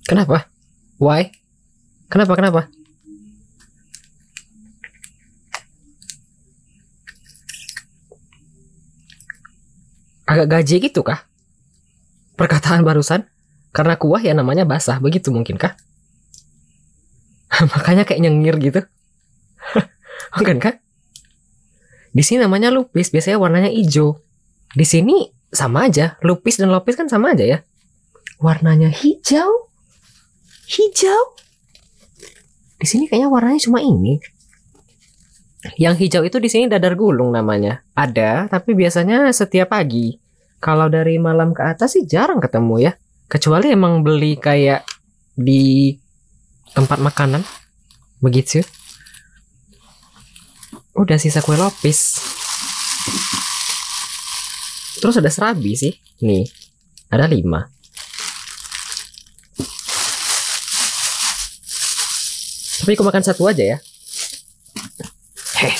Kenapa? Why? Kenapa? Kenapa? Agak gaji gitu kah? Perkataan barusan? Karena kuah ya namanya basah, begitu mungkin kah? Makanya kayak nyengir gitu. Bukan oh, kah? Di sini namanya lupis, biasanya warnanya hijau. Di sini sama aja, lupis dan lopis kan sama aja ya. Warnanya hijau, hijau. Di sini kayaknya warnanya cuma ini. Yang hijau itu di sini dadar gulung namanya. Ada, tapi biasanya setiap pagi. Kalau dari malam ke atas sih jarang ketemu ya. Kecuali emang beli kayak di tempat makanan. Begitu. Udah sisa kue lopis. Terus ada serabi sih. Nih, ada lima. Tapi aku makan satu aja ya. Heh.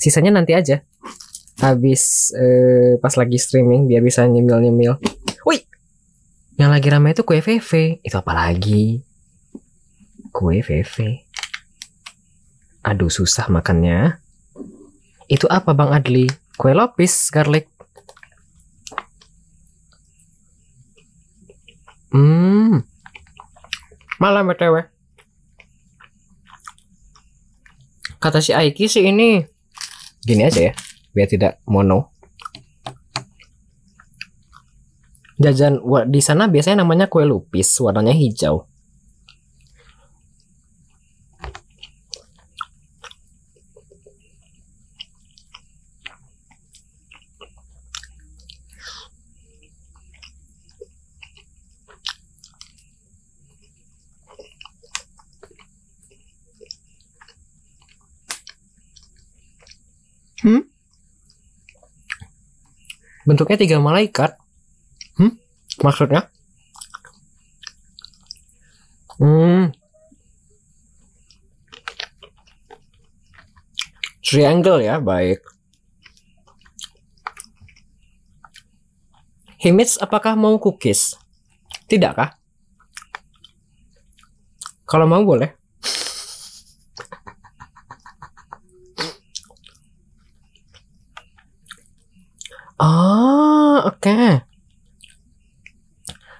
Sisanya nanti aja. Habis eh, pas lagi streaming biar bisa nyemil-nyemil. Wih. Yang lagi ramai itu kue VV. Itu apa lagi? Kue VV. Aduh susah makannya. Itu apa Bang Adli? Kue lopis garlic Hmm. Malam btw. Kata si Aiki sih ini gini aja ya, biar tidak mono. Jajan di sana biasanya namanya kue lupis, warnanya hijau. bentuknya tiga malaikat. Hmm? Maksudnya? Hmm. Triangle ya, baik. Himits apakah mau cookies? Tidakkah? Kalau mau boleh.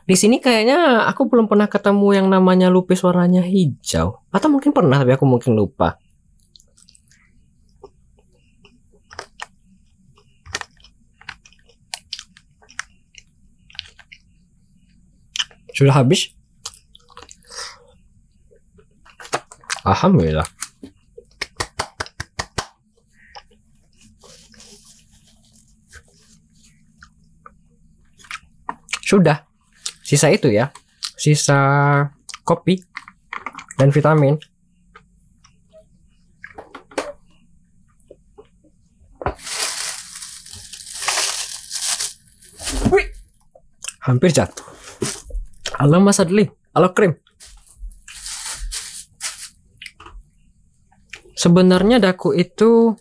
Di sini kayaknya aku belum pernah ketemu yang namanya lupis warnanya hijau. Atau mungkin pernah tapi aku mungkin lupa. Sudah habis? Alhamdulillah. Sudah sisa itu ya sisa kopi dan vitamin Wih, hampir jatuh mas Adli halo krim sebenarnya daku itu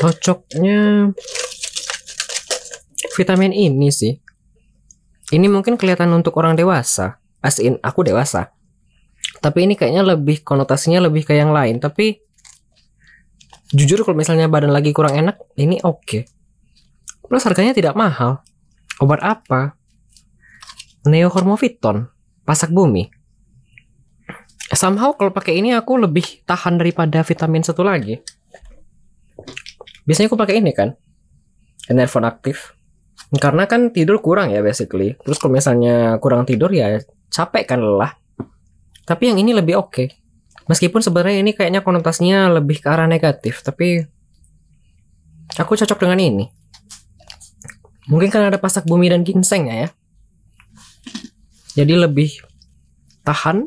cocoknya vitamin ini sih ini mungkin kelihatan untuk orang dewasa, as in aku dewasa. Tapi ini kayaknya lebih konotasinya lebih ke yang lain. Tapi jujur kalau misalnya badan lagi kurang enak, ini oke. Okay. Plus harganya tidak mahal. Obat apa? Neohormoviton, pasak bumi. Somehow kalau pakai ini aku lebih tahan daripada vitamin satu lagi. Biasanya aku pakai ini kan, enervon aktif karena kan tidur kurang ya basically. Terus kalau misalnya kurang tidur ya capek kan lelah. Tapi yang ini lebih oke. Okay. Meskipun sebenarnya ini kayaknya konotasinya lebih ke arah negatif, tapi aku cocok dengan ini. Mungkin karena ada pasak bumi dan ginseng ya. ya. Jadi lebih tahan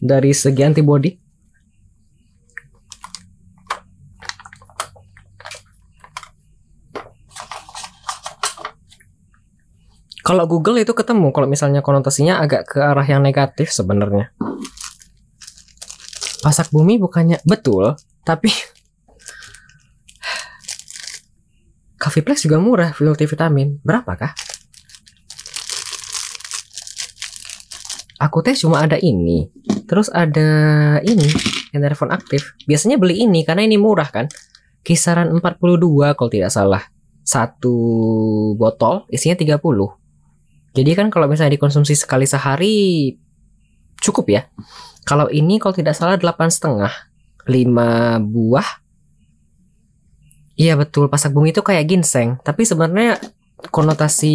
dari segi antibody Kalau Google itu ketemu kalau misalnya konotasinya agak ke arah yang negatif sebenarnya. Pasak bumi bukannya betul, tapi Coffee Plus juga murah multivitamin. kah? Aku teh cuma ada ini. Terus ada ini, yang telepon aktif. Biasanya beli ini karena ini murah kan. Kisaran 42 kalau tidak salah. Satu botol isinya 30. Jadi kan kalau misalnya dikonsumsi sekali sehari cukup ya. Kalau ini kalau tidak salah delapan setengah, lima buah. Iya betul, pasak bumi itu kayak ginseng, tapi sebenarnya konotasi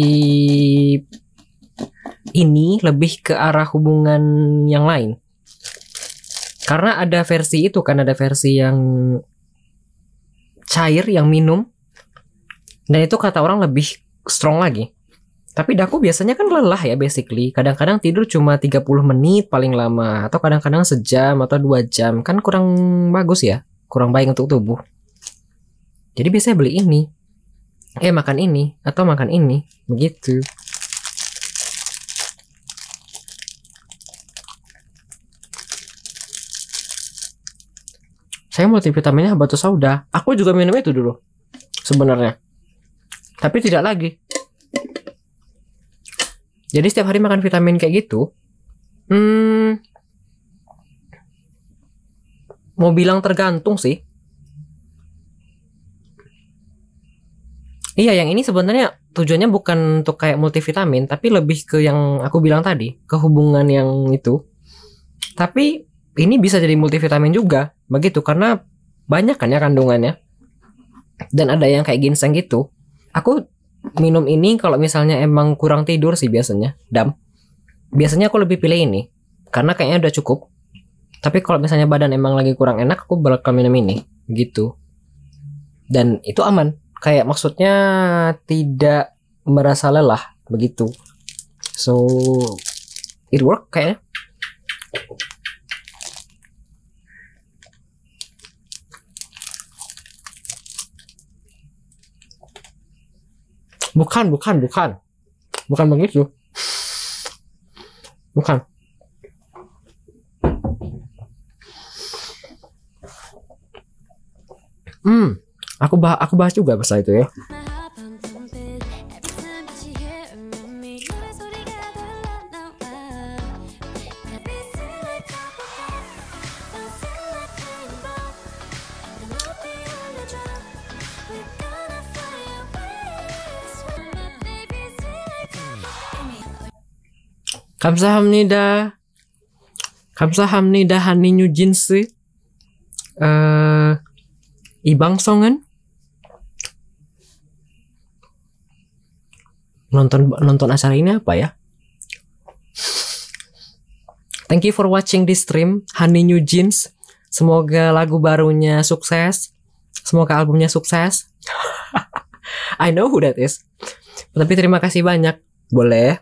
ini lebih ke arah hubungan yang lain. Karena ada versi itu kan ada versi yang cair yang minum dan itu kata orang lebih strong lagi. Tapi daku biasanya kan lelah ya basically. Kadang-kadang tidur cuma 30 menit paling lama atau kadang-kadang sejam atau dua jam kan kurang bagus ya, kurang baik untuk tubuh. Jadi biasanya beli ini. Eh makan ini atau makan ini begitu. Saya multivitaminnya batu sauda. Aku juga minum itu dulu. Sebenarnya. Tapi tidak lagi. Jadi setiap hari makan vitamin kayak gitu, hmm, mau bilang tergantung sih. Iya, yang ini sebenarnya tujuannya bukan untuk kayak multivitamin, tapi lebih ke yang aku bilang tadi, kehubungan yang itu. Tapi ini bisa jadi multivitamin juga, begitu karena banyak kan ya kandungannya. Dan ada yang kayak ginseng gitu. Aku minum ini kalau misalnya emang kurang tidur sih biasanya dam biasanya aku lebih pilih ini karena kayaknya udah cukup tapi kalau misalnya badan emang lagi kurang enak aku bakal minum ini gitu dan itu aman kayak maksudnya tidak merasa lelah begitu so it work kayaknya Bukan, bukan, bukan. Bukan begitu. Bukan. Hmm, aku bah aku bahas juga bahasa itu ya. Nah. 감사합니다. Hani 한인유 jinsi. Uh, Ibang Songen, nonton nonton acara ini apa ya? Thank you for watching this stream, Honey New Jeans. Semoga lagu barunya sukses. Semoga albumnya sukses. I know who that is. Tapi terima kasih banyak. Boleh.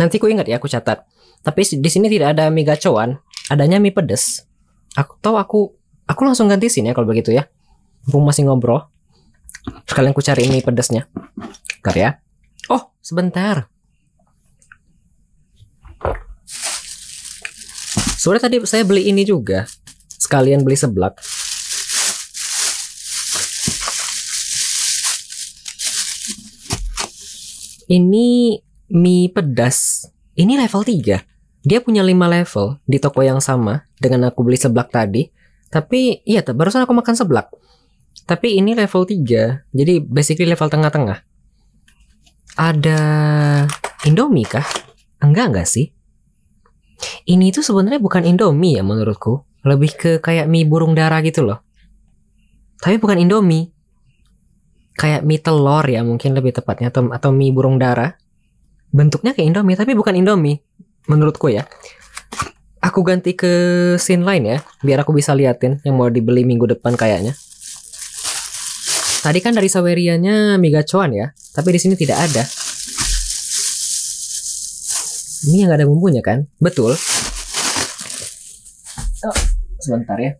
Nanti ku ingat ya aku catat. Tapi di sini tidak ada mie gacoan, adanya mie pedes. Aku tahu aku aku langsung ganti sini ya kalau begitu ya. Aku masih ngobrol. Sekalian ku cari mie pedesnya. Bentar ya. Oh, sebentar. Sore tadi saya beli ini juga. Sekalian beli seblak. Ini mie pedas ini level 3. Dia punya 5 level di toko yang sama dengan aku beli seblak tadi. Tapi iya, barusan aku makan seblak. Tapi ini level 3. Jadi basically level tengah-tengah. Ada Indomie kah? Enggak enggak sih? Ini tuh sebenarnya bukan Indomie ya menurutku. Lebih ke kayak mie burung darah gitu loh. Tapi bukan Indomie. Kayak mie telur ya mungkin lebih tepatnya atau, atau mie burung darah bentuknya kayak Indomie tapi bukan Indomie menurutku ya aku ganti ke scene lain ya biar aku bisa liatin yang mau dibeli minggu depan kayaknya tadi kan dari sawerianya migacuan ya tapi di sini tidak ada ini yang gak ada bumbunya kan betul oh, sebentar ya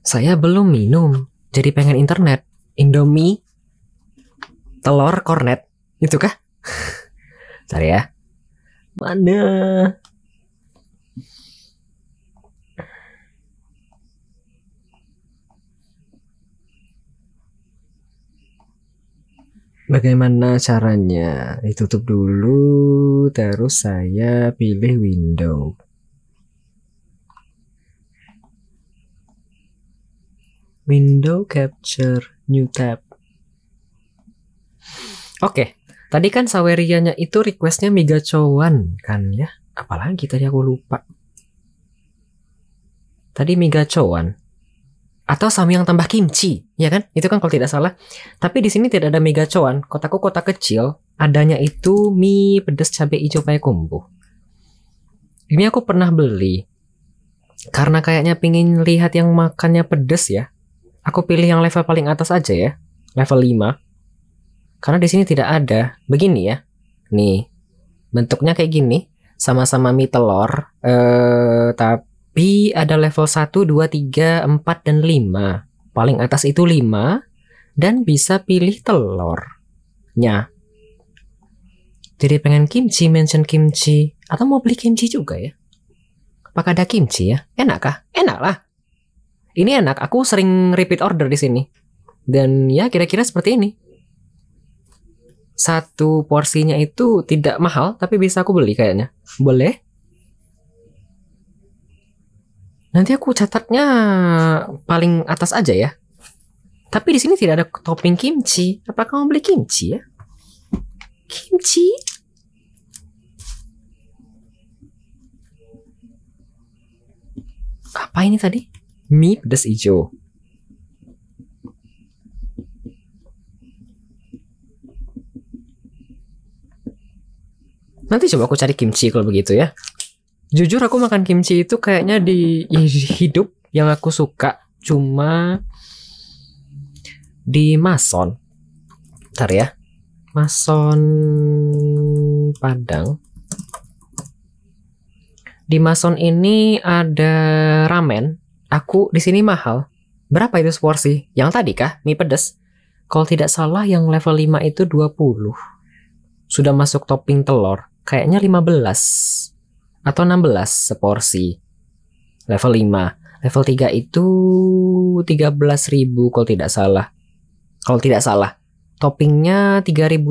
saya belum minum jadi pengen internet indomie telur kornet itu kah? Cari ya. Mana? Bagaimana caranya? Ditutup dulu, terus saya pilih window. Window capture new tab. Oke, okay. Tadi kan Sawerianya itu requestnya Chowan kan ya? Apalagi tadi aku lupa. Tadi Chowan. atau yang tambah kimchi, ya kan? Itu kan kalau tidak salah. Tapi di sini tidak ada Chowan. Kotaku kota kecil. Adanya itu mie pedas cabai hijau pakai kumbu. Ini aku pernah beli karena kayaknya pingin lihat yang makannya pedes ya. Aku pilih yang level paling atas aja ya, level 5. Karena di sini tidak ada. Begini ya. Nih. Bentuknya kayak gini. Sama-sama mie telur. Eh, tapi ada level 1, 2, 3, 4, dan 5. Paling atas itu 5. Dan bisa pilih telurnya. Jadi pengen kimchi, mention kimchi. Atau mau beli kimchi juga ya. Apakah ada kimchi ya? Enak kah? Enak lah. Ini enak, aku sering repeat order di sini. Dan ya kira-kira seperti ini satu porsinya itu tidak mahal tapi bisa aku beli kayaknya boleh nanti aku catatnya paling atas aja ya tapi di sini tidak ada topping kimchi apa kamu beli kimchi ya kimchi apa ini tadi mie pedas hijau Nanti coba aku cari kimchi kalau begitu ya. Jujur aku makan kimchi itu kayaknya di ya, hidup yang aku suka cuma di Mason. Ntar ya. Mason Padang. Di Mason ini ada ramen. Aku di sini mahal. Berapa itu seporsi? Yang tadi kah? Mie pedes? Kalau tidak salah yang level 5 itu 20. Sudah masuk topping telur kayaknya 15 atau 16 seporsi. Level 5. Level 3 itu 13.000 kalau tidak salah. Kalau tidak salah. Toppingnya 3.500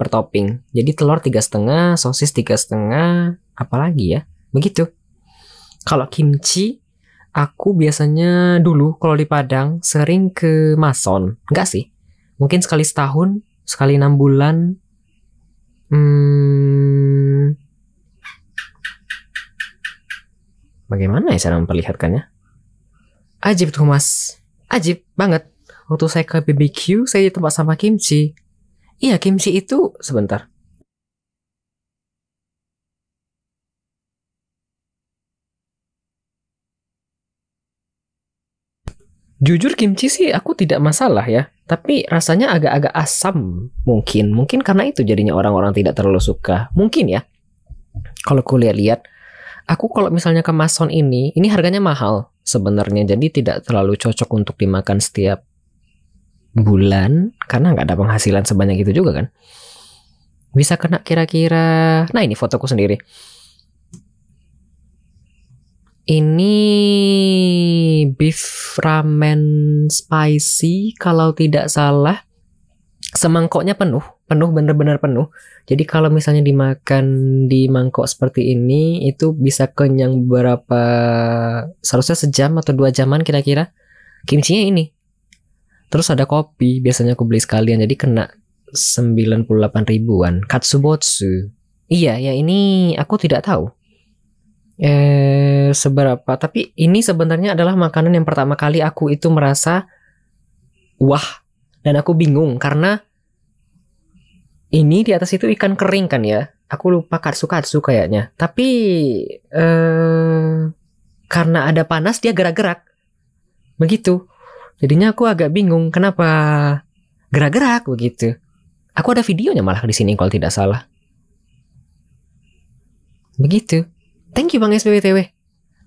per topping. Jadi telur tiga setengah, sosis tiga setengah, apalagi ya? Begitu. Kalau kimchi, aku biasanya dulu kalau di Padang sering ke Mason. Enggak sih. Mungkin sekali setahun, sekali enam bulan, Hmm, bagaimana ya cara memperlihatkannya? Ajib tuh mas, ajib banget. Waktu saya ke BBQ, saya di tempat sama kimchi. Iya, kimchi itu sebentar. Jujur kimchi sih aku tidak masalah ya, tapi rasanya agak-agak asam mungkin. Mungkin karena itu jadinya orang-orang tidak terlalu suka. Mungkin ya. Kalau aku lihat-lihat, aku kalau misalnya ke Mason ini, ini harganya mahal sebenarnya. Jadi tidak terlalu cocok untuk dimakan setiap bulan karena nggak ada penghasilan sebanyak itu juga kan. Bisa kena kira-kira. Nah ini fotoku sendiri ini beef ramen spicy kalau tidak salah. Semangkoknya penuh, penuh bener-bener penuh. Jadi kalau misalnya dimakan di mangkok seperti ini itu bisa kenyang berapa seharusnya sejam atau dua jaman kira-kira. Kimchinya ini. Terus ada kopi, biasanya aku beli sekalian jadi kena 98 ribuan. Katsubotsu. Iya, ya ini aku tidak tahu eh, seberapa. Tapi ini sebenarnya adalah makanan yang pertama kali aku itu merasa wah dan aku bingung karena ini di atas itu ikan kering kan ya. Aku lupa katsu katsu kayaknya. Tapi eh, karena ada panas dia gerak-gerak begitu. Jadinya aku agak bingung kenapa gerak-gerak begitu. Aku ada videonya malah di sini kalau tidak salah. Begitu. Thank you Bang SBWTW.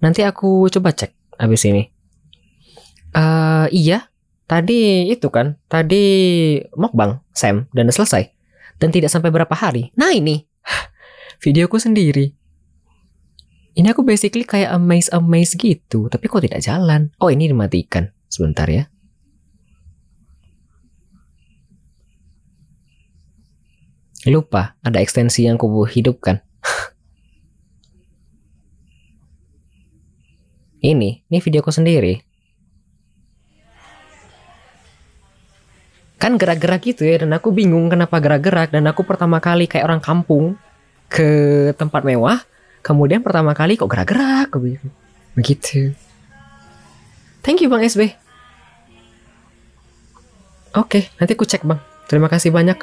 Nanti aku coba cek abis ini. Uh, iya, tadi itu kan, tadi mukbang Sam dan selesai. Dan tidak sampai berapa hari. Nah ini, videoku sendiri. Ini aku basically kayak amaze-amaze gitu, tapi kok tidak jalan. Oh ini dimatikan, sebentar ya. Lupa, ada ekstensi yang kubu hidupkan. Ini, ini videoku sendiri. Kan gerak-gerak gitu ya, dan aku bingung kenapa gerak-gerak. Dan aku pertama kali kayak orang kampung ke tempat mewah, kemudian pertama kali kok gerak-gerak. Begitu. Thank you Bang SB. Oke, nanti aku cek Bang. Terima kasih banyak.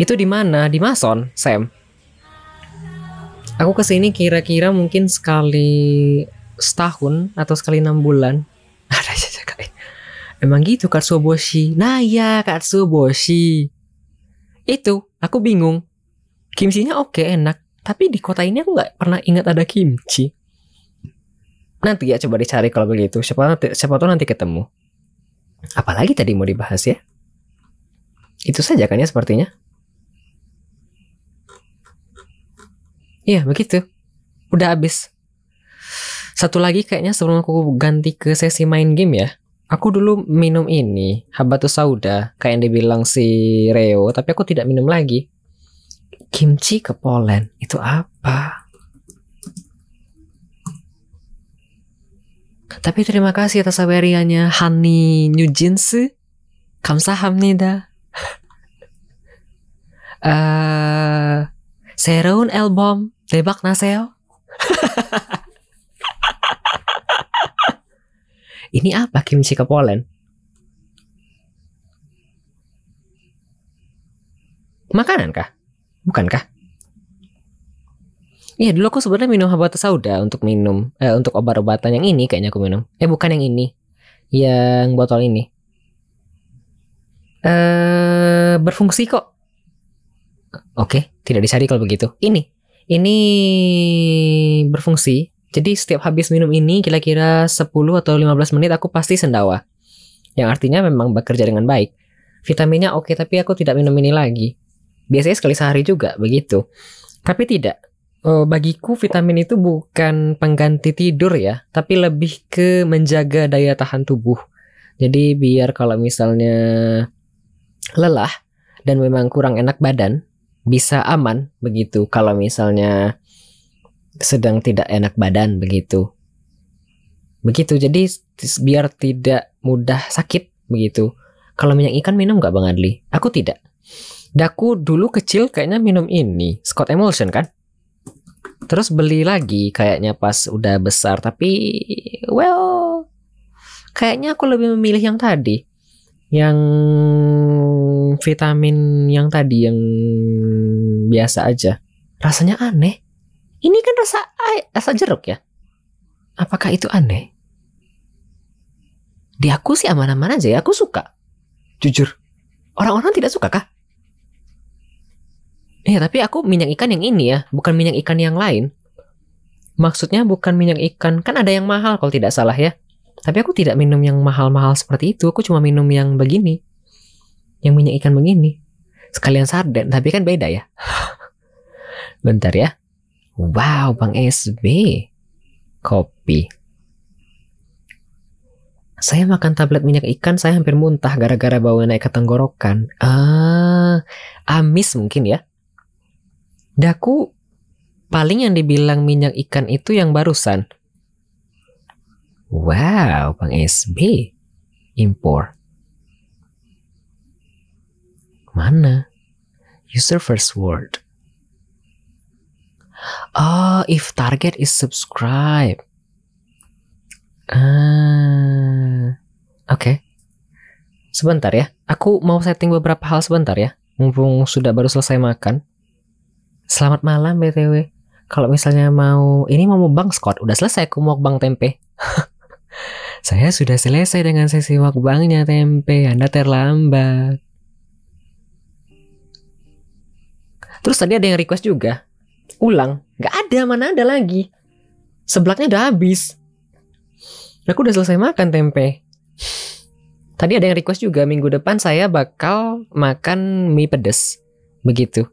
Itu di mana? Di Mason, Sam. Aku kesini kira-kira mungkin sekali setahun atau sekali enam bulan ada saja emang gitu Katsuoboshi nah ya Katsuoboshi itu aku bingung kimchinya oke enak tapi di kota ini aku nggak pernah ingat ada kimchi nanti ya coba dicari kalau begitu siapa nanti, siapa tahu nanti ketemu apalagi tadi mau dibahas ya itu saja kan ya sepertinya iya begitu udah habis satu lagi kayaknya sebelum aku ganti ke sesi main game ya. Aku dulu minum ini, habatus sauda, kayak yang dibilang si Reo, tapi aku tidak minum lagi. Kimchi ke Poland, itu apa? Tapi terima kasih atas awariannya, Hani New Jeans. Kamsahamnida. uh, Serun album Debak Naseo. Ini apa kimchi ke Poland? Makanan kah? Bukankah? Iya dulu aku sebenarnya minum habata sauda untuk minum eh, untuk obat-obatan yang ini kayaknya aku minum. Eh bukan yang ini, yang botol ini. Eh berfungsi kok. Oke, tidak dicari kalau begitu. Ini, ini berfungsi jadi setiap habis minum ini kira-kira 10 atau 15 menit aku pasti sendawa. Yang artinya memang bekerja dengan baik. Vitaminnya oke tapi aku tidak minum ini lagi. Biasanya sekali sehari juga begitu. Tapi tidak. Oh, bagiku vitamin itu bukan pengganti tidur ya, tapi lebih ke menjaga daya tahan tubuh. Jadi biar kalau misalnya lelah dan memang kurang enak badan, bisa aman begitu. Kalau misalnya sedang tidak enak badan begitu. Begitu, jadi biar tidak mudah sakit begitu. Kalau minyak ikan minum nggak Bang Adli? Aku tidak. Daku dulu kecil kayaknya minum ini, Scott Emulsion kan? Terus beli lagi kayaknya pas udah besar, tapi well kayaknya aku lebih memilih yang tadi. Yang vitamin yang tadi yang biasa aja. Rasanya aneh. Ini kan rasa rasa jeruk ya. Apakah itu aneh? Di aku sih aman-aman aja ya, aku suka. Jujur. Orang-orang tidak suka kah? Iya, tapi aku minyak ikan yang ini ya, bukan minyak ikan yang lain. Maksudnya bukan minyak ikan, kan ada yang mahal kalau tidak salah ya. Tapi aku tidak minum yang mahal-mahal seperti itu, aku cuma minum yang begini. Yang minyak ikan begini. Sekalian sarden, tapi kan beda ya. Bentar ya. Wow, Bang SB. Kopi. Saya makan tablet minyak ikan, saya hampir muntah gara-gara bau naik ke tenggorokan. Ah, amis mungkin ya. Daku, paling yang dibilang minyak ikan itu yang barusan. Wow, Bang SB. Impor. Mana? User first word. Oh, if target is subscribe. Ah, oke. Okay. Sebentar ya. Aku mau setting beberapa hal sebentar ya. Mumpung sudah baru selesai makan. Selamat malam BTW. Kalau misalnya mau ini mau mukbang Scott, udah selesai aku mau bang tempe. Saya sudah selesai dengan sesi mukbangnya tempe. Anda terlambat. Terus tadi ada yang request juga ulang nggak ada mana ada lagi seblaknya udah habis aku udah selesai makan tempe tadi ada yang request juga minggu depan saya bakal makan mie pedes begitu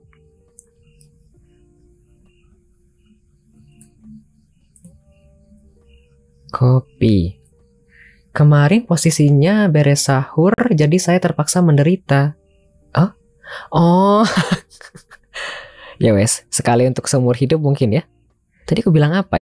kopi kemarin posisinya beres sahur jadi saya terpaksa menderita huh? oh oh Ya wes, sekali untuk seumur hidup mungkin ya. Tadi aku bilang apa?